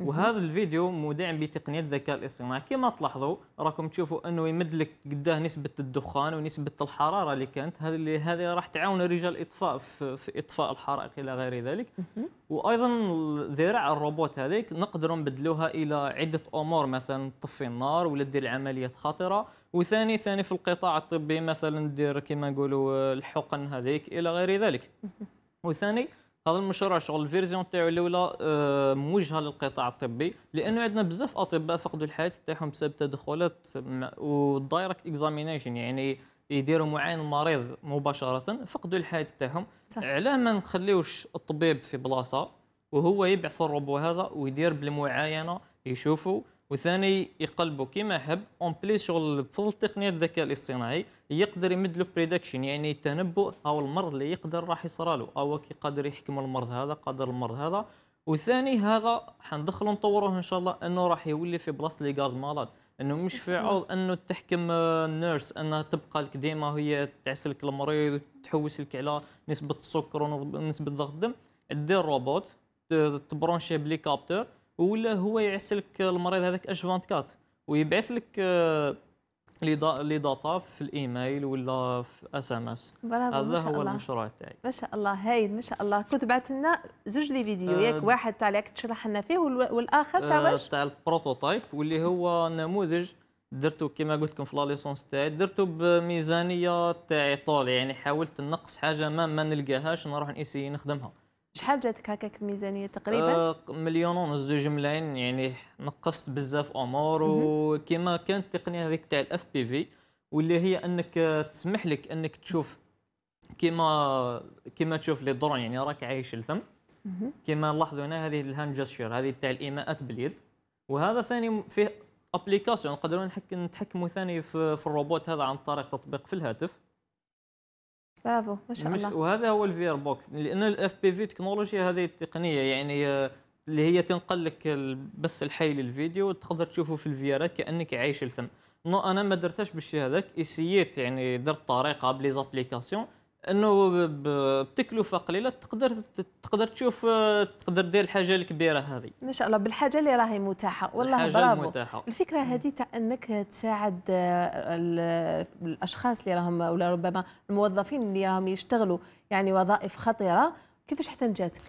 C: وهذا الفيديو مدعم بتقنيه الذكاء الاصطناعي كما تلاحظوا راكم تشوفوا انه يمد لك قداه نسبه الدخان ونسبه الحراره اللي كانت هذه اللي هذه راح تعاون رجال الاطفاء في, في اطفاء الحرائق الى غير ذلك وايضا ذراع الروبوت هذيك نقدروا نبدلوها الى عده امور مثلا تطفي النار ولا دير عمليات خطره وثاني ثاني في القطاع الطبي مثلا دير كما نقولوا الحقن هذيك الى غير ذلك وثاني هذا المشروع شغل الفيرزيون تاعو الاولى آه، موجهه للقطاع الطبي لانه عندنا بزاف اطباء فقدوا الحياه تاعهم بسبب تدخلات ودايركت اكزامينيشن يعني يديروا معاين المريض مباشره فقدوا الحياه تاعهم علاه ما نخليوش الطبيب في بلاصه وهو يبعث الروبو هذا ويدير بالمعاينه يشوفوا وثاني يقلبوا كيما حب اون بلي شغل بفضل تقنيه الذكاء الاصطناعي يقدر يمد له بريدكشن يعني تنبؤ او المرض اللي يقدر راح يصرى له او كي قادر يحكم المرض هذا قادر المرض هذا وثاني هذا حندخلوا نطوروه ان شاء الله انه راح يولي في بلاصه لي كارد مالاد انه مش في عوض انه تحكم النيرس آه، انها تبقى لك ديما هي تعسلك المريض تحوس لك على نسبه السكر ونسبه ضغط الدم دير روبوت تبرونشي بلي كابتور ولا هو يعسلك المريض هذاك اش 24 ويبعث لك آه، لي داتا في الايميل ولا في اس ام اس هذا هو الله. المشروع تاعي
A: ما شاء الله هايل ما شاء الله كنت بعث لنا زوج لي فيديو آه ياك واحد تاع اللي تشرح لنا فيه والاخر تاع آه، واش
C: تاع البروتوتايب واللي هو نموذج درته كما قلت لكم في لا ليسونس تاعي درته بميزانيه تاعي طول يعني حاولت نقص حاجه ما ما نلقاهاش نروح نسي نخدمها
A: شحال جاتك هكاك الميزانيه تقريبا؟ أه،
C: مليون ونص زوج ملايين يعني نقصت بزاف امور وكما كانت التقنيه هذيك تاع الاف بي في واللي هي انك تسمح لك انك تشوف كما كما تشوف لي درون يعني راك عايش الفم كما نلاحظوا هنا هذه الهاند جستشر هذه تاع الايماءات باليد وهذا ثاني فيه ابليكاسيون نقدروا نتحكموا ثاني في, في الروبوت هذا عن طريق تطبيق في الهاتف
A: برافو ما شاء الله
C: وهذا هو الفير بوكس لان الاف بي في تكنولوجي هذه التقنيه يعني آه، اللي هي تنقل لك البث الحي للفيديو وتقدر تشوفه في الفيارات كانك عايش الفن نو انا ما درتهاش بالشيء هذاك اسييت يعني درت طريقه بلي زابليكاسيون انه بتكلفه قليله تقدر تقدر تشوف تقدر دير الحاجه الكبيره هذه
A: ما شاء الله بالحاجه اللي راهي متاحه والله الحاجة برافو المتاحة. الفكره هذه تاع انك تساعد آه، الاشخاص اللي راهم ولا ربما الموظفين اللي راهم يشتغلوا يعني وظائف خطيره كيفاش حتى جاتك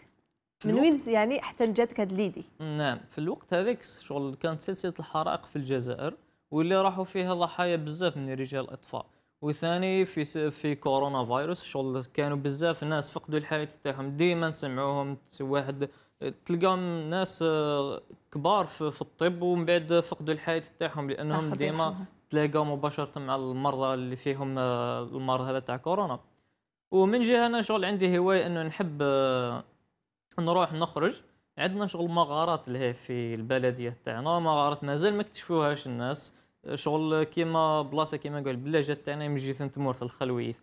A: من وين يعني حتى جاتك هذه ليدي
C: نعم في الوقت هذاك شغل كانت سلسله الحرائق في الجزائر واللي راحوا فيها ضحايا بزاف من رجال الاطفاء وثاني في في كورونا فيروس شغل كانوا بزاف الناس فقدوا الحياه تاعهم ديما نسمعوهم واحد تلقاهم ناس آه، كبار في الطب ومن بعد فقدوا الحياه تاعهم لانهم ديما تلاقاو مباشره مع المرضى اللي فيهم آه، المرض هذا تاع كورونا ومن جهه انا شغل عندي هوايه انه نحب آه، نروح نخرج عندنا شغل مغارات اللي هي في البلديه تاعنا مغارات مازال ما اكتشفوهاش الناس شغل كيما بلاصه كيما نقول بلا جات انا من جهه تمورت الخلويث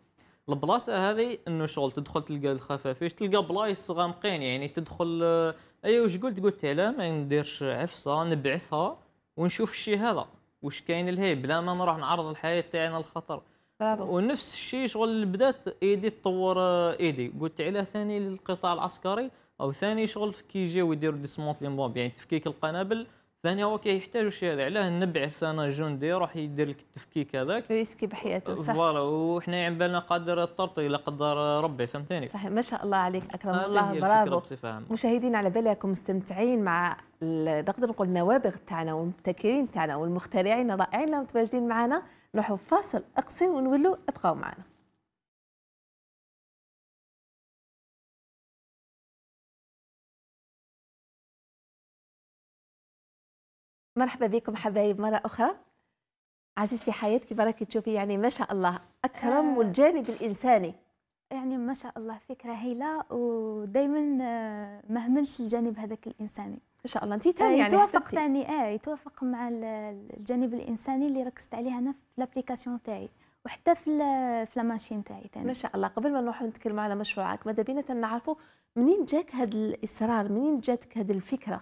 C: البلاصه هذه انه شغل تدخل تلقى الخفافيش تلقى بلايص غامقين يعني تدخل اي أيوة، واش قلت قلت علاه ما نديرش عفصه نبعثها ونشوف الشيء هذا واش كاين لهي بلا ما نروح نعرض الحياه تاعنا للخطر ونفس الشيء شغل بدات ايدي تطور آه، ايدي قلت على ثاني للقطاع العسكري او ثاني شغل كي يجيو يديروا ديسمونت لي يعني تفكيك القنابل ثانيا هو كيحتاجوا شي هذا علاه نبعث انا جندي يروح يدير لك التفكيك هذاك ريسكي
A: بحياته صح فوالا
C: وحنا عم يعني بالنا قادر الطرطي لا قدر ربي فهمتيني صحيح
A: ما شاء الله عليك اكرم آه الله برافو مشاهدينا على بالكم مستمتعين مع نقدر نقول النوابغ تاعنا والمبتكرين تاعنا والمخترعين
B: الرائعين اللي متواجدين معنا نروحوا فاصل اقصي ونولوا ابقوا معنا مرحبا بكم حبايب مرة أخرى
A: عزيزتي حياتك راكي تشوفي يعني ما شاء الله أكرم آه. والجانب الإنساني
B: يعني ما شاء الله فكرة هايلة ودائما آه، ما هملش الجانب هذاك الإنساني إن شاء الله أنت تاني آه يعني يتوافق ثاني آه يتوافق مع الجانب الإنساني اللي ركزت عليه أنا في الابليكاسيون تاعي وحتى في في لاماشين تاعي ثاني ما شاء الله قبل ما نروح نتكلموا على مشروعك ماذا بينا تنعرفوا منين جاك هذا الإصرار منين جاتك هذه الفكرة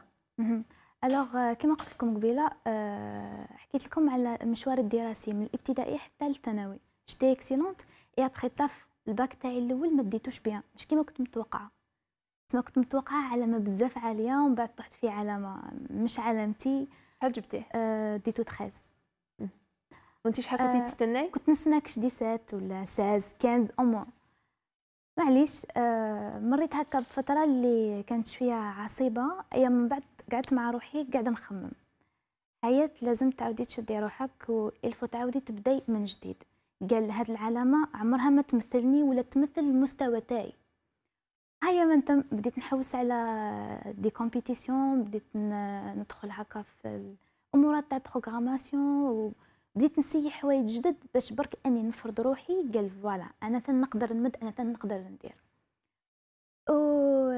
B: الوغ euh, كما قلت لكم قبيله آه، حكيت لكم على المشوار الدراسي من الابتدائي حتى الثانوي شتي اكسيلونت اي ابخي طاف الباك تاعي الاول ما ديتوش بيان مش كيما كنت متوقعه كما كنت متوقعه علامه بزاف عاليه ومن بعد طحت في علامه مش علامتي شحال جبتيه آه ديتو 13 وانت شحال كنتي آه، تستناي آه كنت نستنى كش 17 ولا 16 15 او موان معليش آه مريت هكا بفتره اللي كانت شويه عصيبه ايام من بعد قعدت مع روحي قاعدة نخمم حياة لازم تعاودي تشدي روحك والفو تعاودي تبداي من جديد قال هاد العلامة عمرها ما تمثلني ولا تمثل المستوى تاعي هيا من تم بديت نحوس على دي كومبيتيسيون بديت ندخل هكا في الامور تاع بروغراماسيون وبديت نسيي حوايج جدد باش برك اني نفرض روحي قال فوالا انا نقدر نمد انا نقدر ندير و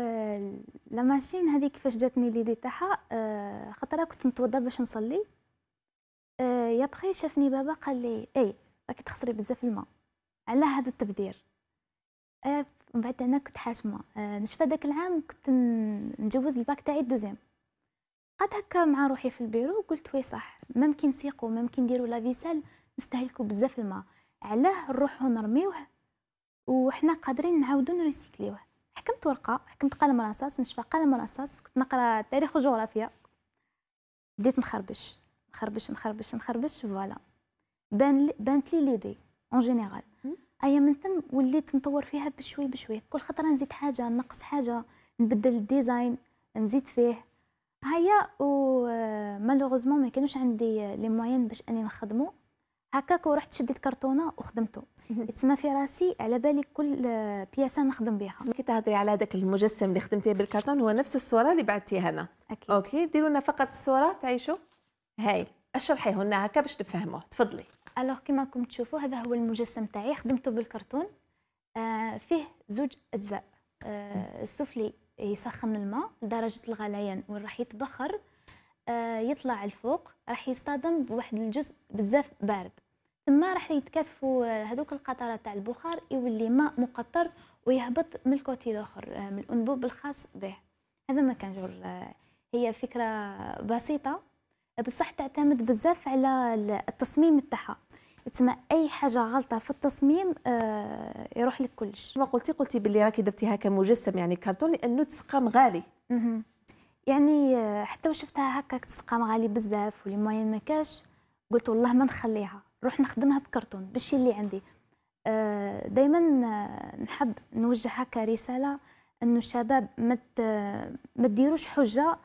B: لا ماشين هذه كيفاش جاتني ليدي تاعها آه، خطره كنت نتوضى باش نصلي آه، يا بخي شافني بابا قال لي اي راك تخسري بزاف الماء على هذا التبذير آه، من بعد انا كنت حاشمه نشفى داك العام كنت نجوز الباك تاعي الدوزيام قعدت هكا مع روحي في البيرو قلت وي صح ممكن نسيقو ممكن نديرو لافيسال نستهلكو بزاف الماء علاه نروحو نرميوه وحنا قادرين نعاودو نريسيكليوه حكمت ورقه حكمت قلم رصاص نشفى قلم رصاص كنت نقرا تاريخ وجغرافيا بديت نخربش نخربش نخربش نخربش فوالا بان لي بانت لي ليدي اون جينيرال ايا من ثم وليت نطور فيها بشوي بشوي كل خطره نزيد حاجه نقص حاجه نبدل الديزاين نزيد فيه هيا و مالوغوزمون [HESITATION] ما كانوش عندي لي موين باش اني نخدمو هكاك ورحت شديت كرتونه وخدمته [LAUGHS] تسمى في راسي على بالي كل بياسه نخدم بها كي تهضري على هذاك المجسم اللي خدمتيه بالكرتون هو نفس الصوره اللي
A: بعثتيها لنا اكيد اوكي ديروا لنا فقط الصوره تعيشوا هاي اشرحيه لنا هكا باش تفهموه تفضلي
B: الوغ كيما راكم تشوفوا هذا هو المجسم تاعي خدمته بالكرتون آه فيه زوج اجزاء آه السفلي يسخن الماء لدرجه الغليان وين راح يتبخر آه يطلع الفوق راح يصطدم بواحد الجزء بزاف بارد تما راح يتكثفوا آه، هذوك القطرات تاع البخار يولي ماء مقطر ويهبط من الكوتي الاخر آه، من الانبوب الخاص به هذا ما كان جور آه، هي فكره بسيطه بصح تعتمد بزاف على التصميم تاعها تسمى اي حاجه غلطه في التصميم آه يروح لك كلش كما قلتي قلتي باللي راكي درتيها كمجسم يعني كرتون لانه تسقم غالي مه. يعني حتى وشفتها هكاك تسقم غالي بزاف ولي ما كاش قلت والله ما نخليها نروح نخدمها بكرتون بالشي اللي عندي آه، دائما آه، نحب نوجه هكا رساله انه الشباب ما ما ديروش حجه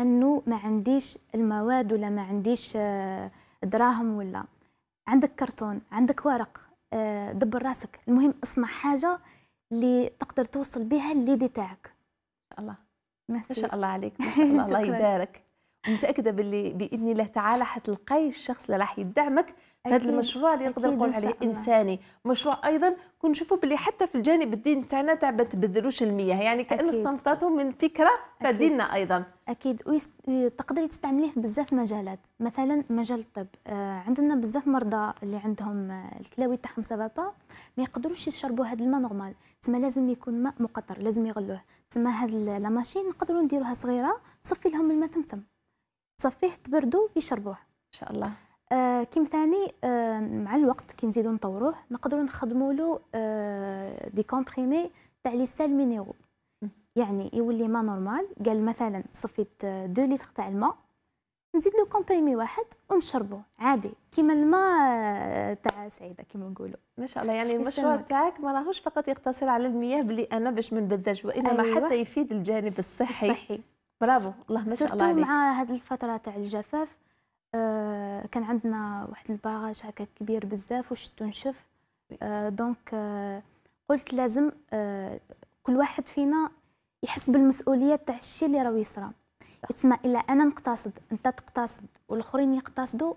B: انه ما عنديش المواد ولا ما عنديش آه، دراهم ولا عندك كرتون عندك ورق دبر راسك المهم اصنع حاجه اللي تقدر توصل بها الليدي تاعك الله ما
A: شاء الله عليك ما [LAUGHS] شاء الله الله يبارك متاكده باللي باذن الله تعالى حتلقاي الشخص اللي راح يدعمك في هذا المشروع اللي نقدر نقول عليه انساني مشروع ايضا كنشوفوا باللي حتى في الجانب الدين تاعنا تاع ما تبدلوش المياه يعني كان استنبطته من فكره تاع ديننا ايضا
B: اكيد تقدري تستعمليه في بزاف مجالات مثلا مجال الطب آه، عندنا بزاف مرضى اللي عندهم آه، الكلاوي تاعهم سبابا ما يقدروش يشربوا هذا الماء نورمال تسمى لازم يكون ماء مقطر لازم يغلوه تسمى هذه لا ماشين نقدروا نديروها صغيره تصفي لهم الماء ثمثم تصفيه تبردو يشربوه ان شاء الله آه كيم ثاني آه مع الوقت كي نزيدو نطوروه نقدروا نخدموا له آه دي كومبريمي تاع لي سال مينيرو يعني يولي ما نورمال قال مثلا صفيت 2 آه، لتر تاع الماء نزيد له كومبريمي واحد ونشربه عادي كيما الماء آه، تاع سعيده كيما نقولوا ما شاء الله يعني المشروع
A: تاعك ما راهوش فقط يقتصر على المياه بلي انا باش ما نبدلش وانما أيوة. حتى يفيد الجانب الصحي, الصحي. برافو الله ما شاء الله عليك
B: مع هذه الفتره تاع الجفاف آه كان عندنا واحد الباغاج هكا كبير بزاف وشتو نشف آه دونك آه قلت لازم آه كل واحد فينا يحس بالمسؤوليه تاع الشيء اللي راهو يصرى تسمى الا انا نقتصد انت تقتصد والاخرين يقتصدوا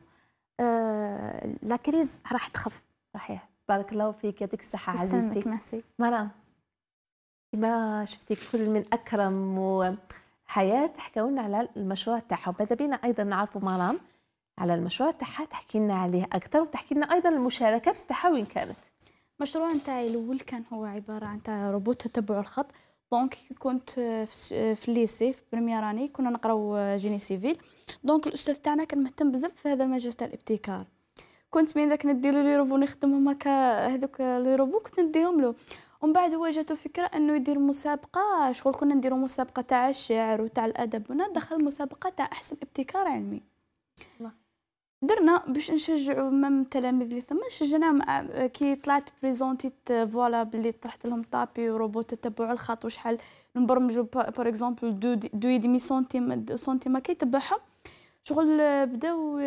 B: آه لا كريز راح تخف صحيح بارك الله فيك يعطيك الصحه عزيزتي
A: مرام كما شفتي كل من اكرم و حياة تحكوا لنا على المشروع تاعها وماذا بينا أيضا نعرفوا مرام على المشروع تاعها تحكي لنا عليه أكثر وتحكي لنا أيضا المشاركات تاعها وين كانت
D: المشروع نتاعي الأول كان هو عبارة عن تاع روبوت تتبع الخط دونك كنت في الليسي في بريميراني كنا نقراو جيني سيفيل دونك الاستاذ تاعنا كان مهتم بزاف في هذا المجال تاع الابتكار كنت من ذاك نديرو لي روبو نخدمهم هكا هذوك لي روبو كنت نديهم له ومن بعد هو جاتو فكره انه يدير مسابقه شغل كنا نديرو مسابقه تاع الشعر وتاع الادب هنا دخل مسابقه تاع احسن ابتكار علمي درنا باش نشجعوا مام التلاميذ اللي ثما شجعناهم كي طلعت بريزونتيت فوالا بلي طرحت لهم طابي وروبوت تتبع الخط وشحال نبرمجوا بار اكزومبل دو دو ديمي سنتيم سنتيم كي تبعهم شغل بداو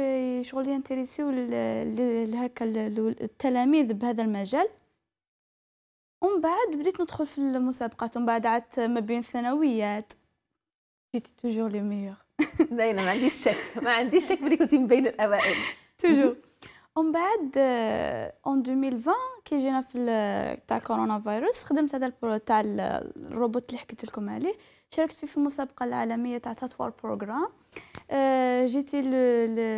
D: شغل ينتريسيو هكا التلاميذ بهذا المجال ومن بعد بديت ندخل في المسابقات ومن بعد عدت ما بين الثانويات جيتي توجور لي ميور
A: [LAUGHS] باينه ما عنديش
D: شك ما عنديش شك بلي كنتي من بين الاوائل [LAUGHS] توجور ومن بعد اون آه، 2020 كي جينا في تاع كورونا فيروس خدمت هذا البرو تاع الروبوت اللي حكيت لكم عليه شاركت فيه في المسابقه العالميه تاع تطوار بروجرام آه، جيتي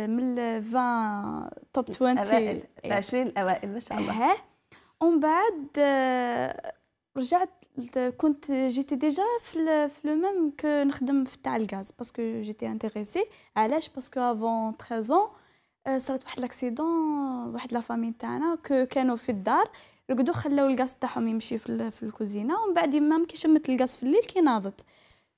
D: من 20 توب 20 الاوائل 20 الاوائل ما شاء الله إيه. ومن بعد آه، رجعت كنت جيتي ديجا في في لو ميم كنخدم في تاع الغاز باسكو جيتي انتريسي علاش باسكو افون 13 ans آه، صارت واحد لاكسيدون واحد لا فامي تاعنا كانوا في الدار رقدو خلاو الغاز تاعهم يمشي في, في الكوزينه ومن بعد يما كي شمت الغاز في الليل كي ناضت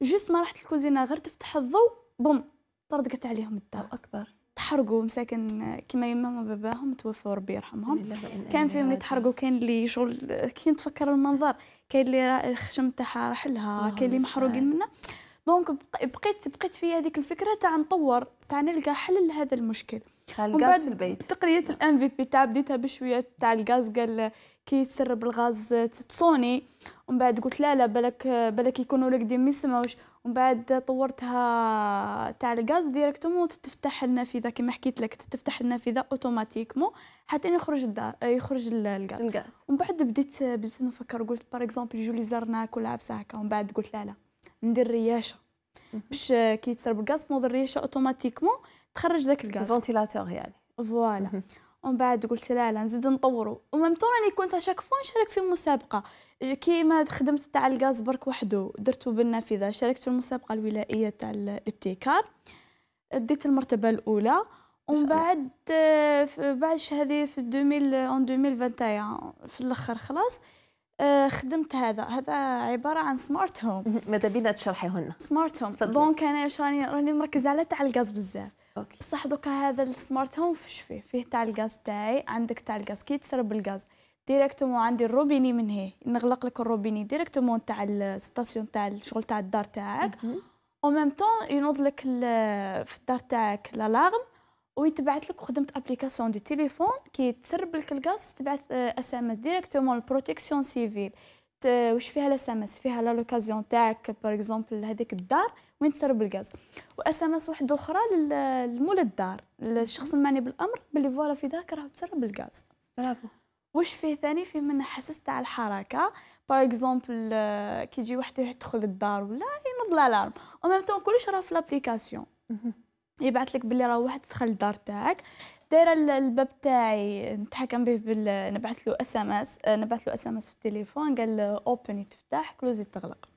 D: جوست ما راحت الكوزينه غير تفتح الضو بوم طردقت عليهم الدار اكبر تحرقوا مساكن كما يماما باباهم توفوا ربي يرحمهم كان فيهم اللي تحرقوا كان اللي شغل كي نتفكر المنظر كاين اللي الخشم تاعها راح لها آه، كاين اللي محروقين منها دونك بقيت بقيت في هذيك الفكره تاع نطور تاع نلقى حل لهذا المشكل تاع الغاز في البيت تقنيه الام في بي تاع بديتها بشويه تاع الغاز قال كيتسرب الغاز تصوني ومن بعد قلت لا لا بالك بالك يكونوا لك دي ما ومن بعد طورتها تاع الغاز ديريكتوم تتفتح النافذه كما حكيت لك تتفتح النافذه اوتوماتيكمون حتى يخرج الدا يخرج الغاز ومن بعد بديت بديت نفكر قلت باغ اكزومبل يجوا لي زرناك ولا عفسه هكا ومن بعد قلت لا لا ندير رياشه باش كي تسرب الغاز تنوض الرياشه اوتوماتيكمون تخرج ذاك الغاز فونتيلاتور يعني فوالا ومن بعد قلت لا لا نزيد نطورو وممتون راني كنت اشاكفو نشارك في مسابقه كيما خدمت تاع الغاز برك وحدو درتو بالنافذه شاركت في المسابقه الولائيه تاع الابتكار ديت المرتبه الاولى ومن بعد بعد هذه في 2021 في الاخر خلاص خدمت هذا هذا عباره عن سمارت هوم ماذا بينا تشرحيهن سمارت هوم دونك انا راني راني مركزه على تاع الغاز بزاف اوكي بصح دوكا هذا السمارت هوم فش فيه فيه تاع الغاز تاعي عندك تاع الغاز كي تسرب الغاز ديريكتومون عندي الروبيني من هي نغلق لك الروبيني ديريكتومون تاع الستاسيون تاع الشغل تاع الدار تاعك او ميم طون ينوض لك في الدار تاعك لالارم ويتبعث لك وخدمت ابليكاسيون دي تيليفون كي تسرب لك الغاز تبعث اس ام اس ديريكتومون البروتيكسيون سيفيل آه، واش فيها لا سامس فيها لا لوكازيون تاعك باغ اكزومبل هذيك الدار وين تسرب الغاز واس ام اس واحده اخرى لمول الدار الشخص المعني بالامر باللي فوالا في دارك راه تسرب الغاز برافو واش فيه ثاني فيه من حساس تاع الحركه باغ اكزومبل كي يجي واحد يدخل الدار ولا ينوض لارم او ميم طون كلش راه في لابليكاسيون يبعث لك باللي راه واحد دخل الدار تاعك دايره الباب تاعي نتحكم به بال نبعث له اس ام اس نبعث له اس ام اس في التليفون قال اوبن يتفتح كلوز تغلق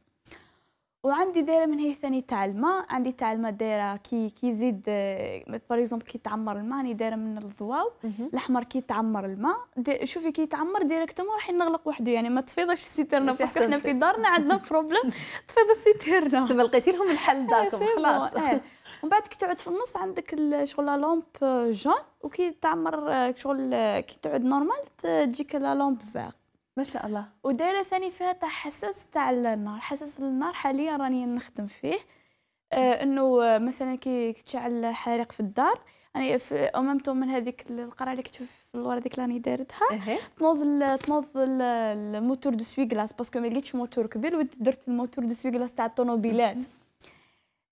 D: وعندي دايره من هي ثاني تاع الماء عندي تاع الماء دايره كي كي يزيد باغ آه، اكزومبل كي تعمر الماء راني دايره من الضواو الاحمر كي تعمر الماء شوفي كي تعمر ديريكتومون راح نغلق وحده يعني ما تفيضش السيترنا باسكو حنا في دارنا عندنا بروبليم [LAUGHS] تفيض السيترنا سما لقيتي لهم الحل داكم [LAUGHS] إيه، خلاص إيه. ومن بعد كي تعود في النص عندك شغل لامب جون وكي تعمر آه، شغل آه، كي تعود نورمال تجيك لا لامب فيغ ما شاء الله ودايره ثاني فيها تاع حساس تاع النار حساس النار حاليا راني نخدم فيه آه انه آه، مثلا كي تشعل حريق في الدار انا يعني في امامتهم من هذيك القرعه اللي كنت في الورا ديك راني دارتها إيه. تنوض تنوض الموتور دو سوي كلاس باسكو ما لقيتش موتور كبير ودرت الموتور دو سوي كلاس تاع الطوموبيلات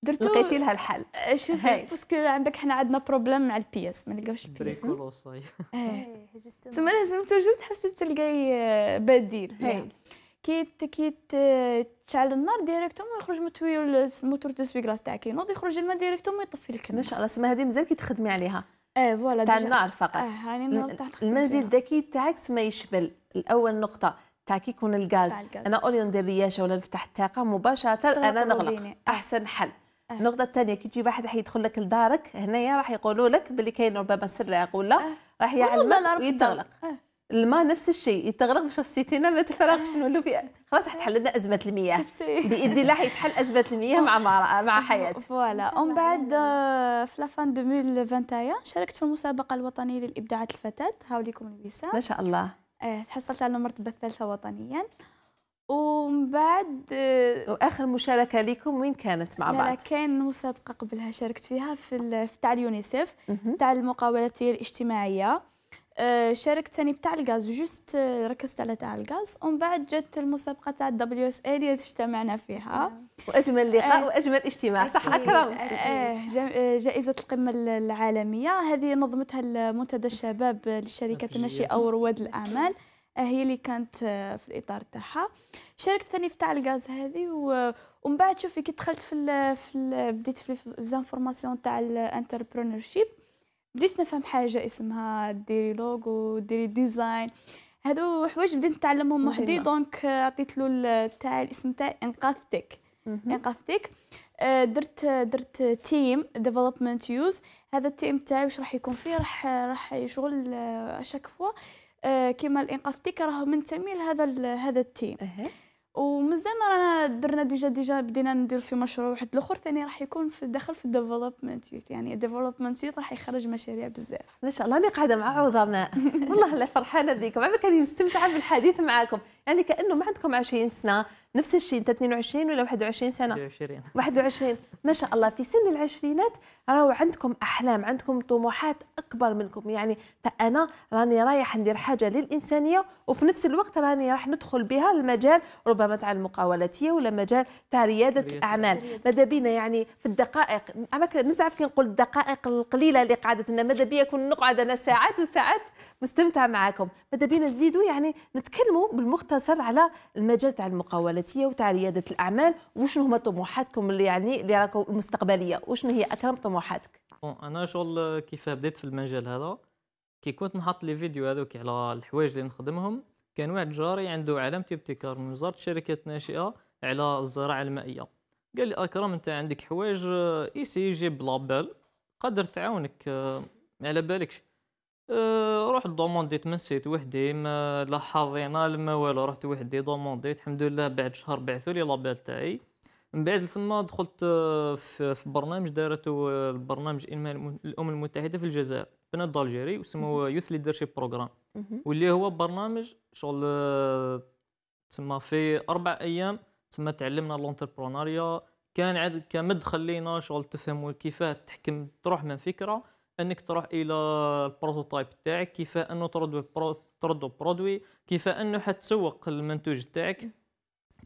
D: درتو لقيتي لها الحل آه، شوفي باسكو عندك حنا عندنا بروبليم مع البياس ما نلقاوش البياس تما لازم توجور تحبسي تلقاي آه، بديل كي كي تشعل النار ديريكتوم يخرج من التويول الموتور دو سويكلاس تاعك ينوض يخرج الماء ديريكتوم ويطفي لك ما
A: شاء الله سما هذه مازال كي تخدمي عليها
D: اه فوالا تاع النار فقط اه راني يعني
A: المنزل الذكي تاعك ما يشمل الاول نقطه تاع كي يكون الغاز انا اولي ندير رياشه ولا نفتح الطاقه مباشره انا نغلق احسن حل أه. النقطة الثانية كي تجي واحد راح يدخل لك لدارك هنايا راح يقولوا لك باللي كاين ربما سراق ولا أه. راح يعلمك ويتغلق أه. الماء نفس الشيء يتغلق باش السيتينه ما تفرغش إيه. نولوا فيها خلاص حتحل لنا ازمه المياه باذن الله حيتحل
D: ازمه المياه مع مع حياه فوالا ومن بعد يعني. آه، في لافان 2021 شاركت في المسابقه الوطنيه للابداعات الفتاه هاوليكم الوسام ما شاء الله إيه، تحصلت على المرتبه الثالثه وطنيا ومن بعد واخر مشاركه لكم وين كانت مع بعض؟ لا كان مسابقه قبلها شاركت فيها في تاع اليونيسف تاع المقاولات الاجتماعيه آه، شاركت ثاني بتاع الغاز جوست آه، ركزت على تاع الغاز ومن بعد جات المسابقه تاع الدبليو اس اللي اجتمعنا فيها نعم. واجمل لقاء آه واجمل اجتماع صح اكرم آه،, آه جائزه القمه العالميه هذه نظمتها المنتدى الشباب للشركات الناشئه ورواد الاعمال هي اللي كانت آه، في الاطار تاعها شاركت ثاني في تاع الغاز هذه ومن بعد شوفي كي دخلت في ال في ال بديت في الزانفورماسيون تاع الانتربرونور شيب بديت نفهم حاجه اسمها ديري لوغو ديري ديزاين هذو حوايج بديت نتعلمهم وحدي دونك آه، عطيت له تاع الاسم تاع انقاذ انقاثتك انقاذ آه، درت درت تيم ديفلوبمنت يوث هذا التيم تاعي واش راح يكون فيه راح راح شغل اشاك فوا آه، كما الانقاذ تيك راه منتمي لهذا هذا التيم ومازال رانا درنا ديجا ديجا بدينا ندير في مشروع واحد الاخر ثاني راح يكون في داخل في الديفلوبمنت يعني الديفلوبمنت راح يخرج مشاريع بزاف ما شاء الله اللي قاعده مع عظماء [LAUGHS] والله لا فرحانه بكم عم كاني مستمتعه بالحديث معكم يعني كانه ما عندكم
A: 20 سنه نفس الشيء انت 22 ولا 21 سنه 21 21 ما شاء الله في سن العشرينات راهو عندكم احلام عندكم طموحات اكبر منكم يعني فانا راني رايح ندير حاجه للانسانيه وفي نفس الوقت راني راح ندخل بها المجال ربما تاع المقاولاتيه ولا مجال تاع رياده الاعمال ماذا بينا يعني في الدقائق نزعف كي نقول الدقائق القليله اللي قعدت لنا ماذا بيا كون نقعد انا ساعات وساعات مستمتع معاكم ماذا بينا نزيدوا يعني نتكلموا بالمختصر على المجال تاع المقاولاتيه وتاع رياده الاعمال وشنو هما طموحاتكم اللي يعني اللي راكم المستقبليه وشنو هي اكرم طموحاتك
C: بون انا شغل كيف بديت في المجال هذا كي كنت نحط لي فيديو هذوك على الحوايج اللي نخدمهم كان واحد جاري عنده علامة ابتكار من وزارة الشركات الناشئة على الزراعة المائية قال لي أكرم أنت عندك حوايج آه، إيسي جيب لابال قدر تعاونك آه، على بالكش أه، رُحت دومونديت من سيت وحدي ما لا حظينال ما والو، رحت وحدي دومونديت الحمد لله بعد شهر بعثولي لابيل تاعي، من بعد ثم دخلت أه، في برنامج دارته البرنامج الأمم المتحدة في الجزائر، بنات الجيري وسموه يوث Youth Leadership بروغرام واللي هو برنامج شغل أه، تسمى في اربع أيام تسمى تعلمنا الأونتربرونيا كان عاد كمدخل لينا شغل تفهم كيفاه تحكم تروح من فكرة انك تروح الى البروتوتايب تاعك كيف انه تردو برودوي كيف انه حتسوق المنتوج تاعك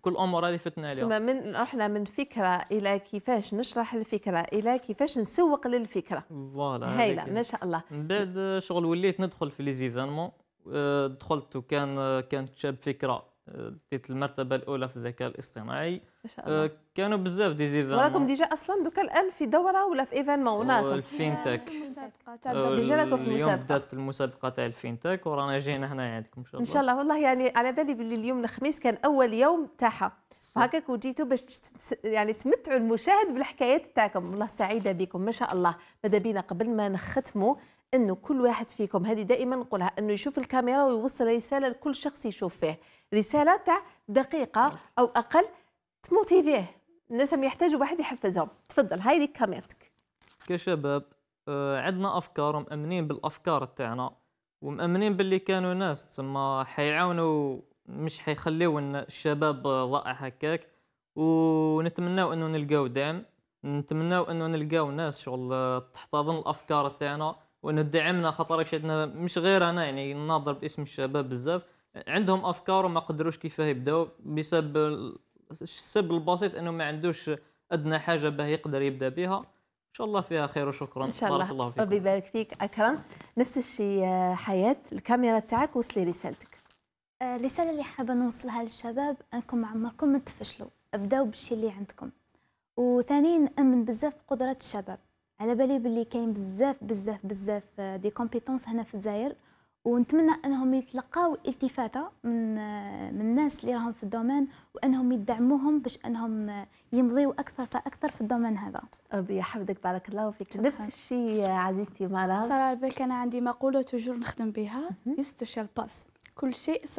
C: كل الامور هذه فتنا عليها تسمى من
A: رحنا من فكره الى كيفاش نشرح الفكره الى كيفاش نسوق للفكره
C: فوالا هايله ما
A: شاء الله من
C: بعد شغل وليت ندخل في لي أه، دخلت وكان كانت شاب فكره ديت المرتبه الاولى في الذكاء الاصطناعي ما شاء آه، الله. كانوا بزاف دي زيفان وراكم
A: ديجا اصلا دوكا الان في دوره ولا في ايفينمون هناك الفينتك آه، ديجا راكم في
C: المسابقه اليوم بدات المسابقه تاع الفينتك ورانا جينا هنا عندكم ان شاء الله ان شاء الله
A: والله يعني على بالي باللي اليوم الخميس كان اول يوم تاعها هكاك وجيتوا باش يعني تمتعوا المشاهد بالحكايات تاعكم والله سعيده بكم ما شاء الله ماذا بينا قبل ما نختموا انه كل واحد فيكم هذه دائما نقولها انه يشوف الكاميرا ويوصل رساله لكل شخص يشوف فيه رساله تاع دقيقه او اقل تموتيفيه الناس يحتاجوا واحد يحفزهم تفضل هاي لك كاميرتك
C: كشباب آه، عندنا افكار ومؤمنين بالافكار تاعنا ومامنين باللي كانوا ناس تسمى حيعاونوا مش حيخليو الشباب ضائع هكاك ونتمناو انه نلقاو دعم نتمناو انه نلقاو ناس شغل تحتضن الافكار تاعنا وانه دعمنا خاطر مش غير انا يعني ناظر باسم الشباب بزاف عندهم افكار وما قدروش كيفاه يبداو بسبب السبب البسيط انه ما عندوش ادنى حاجه باه يقدر يبدا بها ان شاء الله فيها خير وشكرا ان شاء الله الله فيك ربي
A: يبارك فيك اكرم نفس الشيء آه، حياه الكاميرا تاعك وصلي رسالتك
B: الرساله آه، اللي حابه نوصلها للشباب انكم عمركم ما تفشلوا ابداو بالشيء اللي عندكم وثانيا نامن بزاف قدرات الشباب على بالي بلي كاين بزاف بزاف بزاف آه، دي كومبيتونس هنا في الجزائر ونتمنى انهم يتلقاو التفاته من من الناس اللي راهم في الدومين وانهم يدعموهم باش انهم يمضيوا اكثر فاكثر في الدومين هذا ربي يحفظك بارك الله فيك شكرا. نفس الشيء عزيزتي مالها سارة
D: بالك انا عندي مقوله توجور نخدم بها يستشال باس كل شيء س...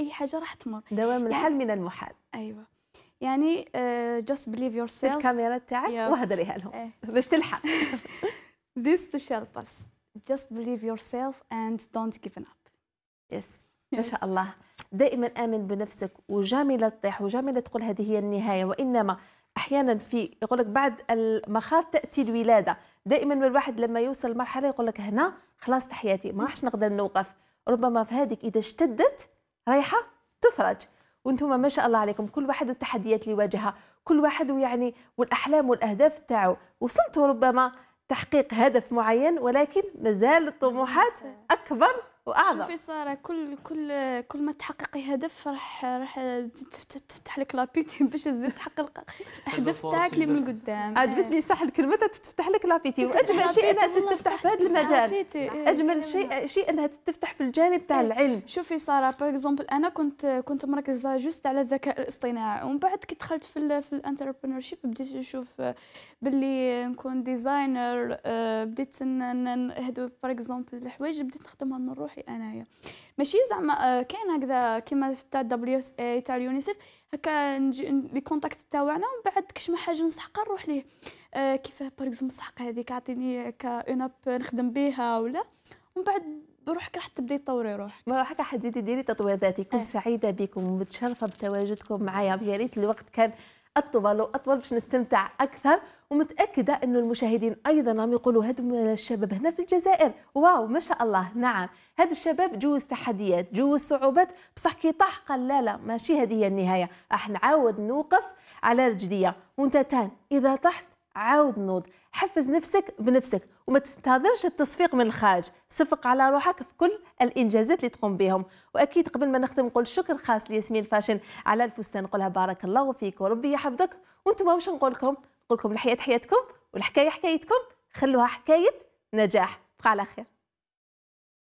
D: اي حاجه راح تمر دوام يعني الحل يعني... من المحال ايوه يعني جاست بليف يور سيلف الكاميرا تاعك وهدريها لهم باش تلحق تو شيل باس just believe yourself and don't give up yes ما شاء الله دائما امن بنفسك
A: وجامي لا تطيح وجامي لا تقول هذه هي النهايه وانما احيانا في يقول لك بعد المخاض تاتي الولاده دائما الواحد لما يوصل لمرحله يقول لك هنا خلاص حياتي ما راحش نقدر نوقف ربما في هذيك اذا اشتدت رايحه تفرج وانتم ما شاء الله عليكم كل واحد والتحديات اللي واجهها كل واحد ويعني والاحلام والاهداف تاعو وصلتوا ربما تحقيق هدف معين ولكن مازال الطموحات
D: أكبر واعظم شوفي ساره كل كل كل ما تحققي هدف راح راح تفتح لك لابيتي [LAUGHS] باش تزيد تحقق الاهداف [LAUGHS] تاعك اللي من القدام عاد بدي صح الكلمه تفتح لك لابيتي واجمل شيء انها تفتح في هذا المجال إيه، اجمل شيء شيء انها تفتح في الجانب تاع إيه، العلم شوفي ساره باغ اكزومبل انا كنت كنت مركزه جوست على الذكاء الاصطناعي ومن بعد كي دخلت في ال في شيب بديت نشوف باللي نكون ديزاينر آه، بديت هذو باغ اكزومبل الحوايج بديت نخدمهم من روحي بروحي انايا ماشي زعما آه، كاين هكذا كيما تاع دبليو اس اي تاع اليونيسيف هكا لي كونتاكت تاعنا ومن بعد ما حاجه نسحق نروح ليه آه، كيف باغ نسحق هذيك عطيني هكا اون اب نخدم بها ولا ومن بعد بروحك راح تبدي تطوري روحك
A: راح حديدي ديري تطوير ذاتي كنت أه. سعيده بكم ومتشرفه بتواجدكم معايا يا ريت الوقت كان اطول واطول باش نستمتع اكثر ومتاكده انه المشاهدين ايضا راهم يقولوا هذا الشباب هنا في الجزائر واو ما شاء الله نعم هذا الشباب جوز تحديات جوز صعوبات بصح كي طاح قال لا لا ماشي هذه هي النهايه راح نعاود نوقف على رجليا وانت تان اذا طحت عاود نوض حفز نفسك بنفسك وما تنتظرش التصفيق من الخارج صفق على روحك في كل الانجازات اللي تقوم بهم واكيد قبل ما نختم نقول شكر خاص لياسمين فاشن على الفستان نقولها بارك الله فيك وربي يحفظك وانتم واش نقول لكم نقول لكم الحياه حياتكم والحكايه حكايتكم خلوها حكايه نجاح بقى على خير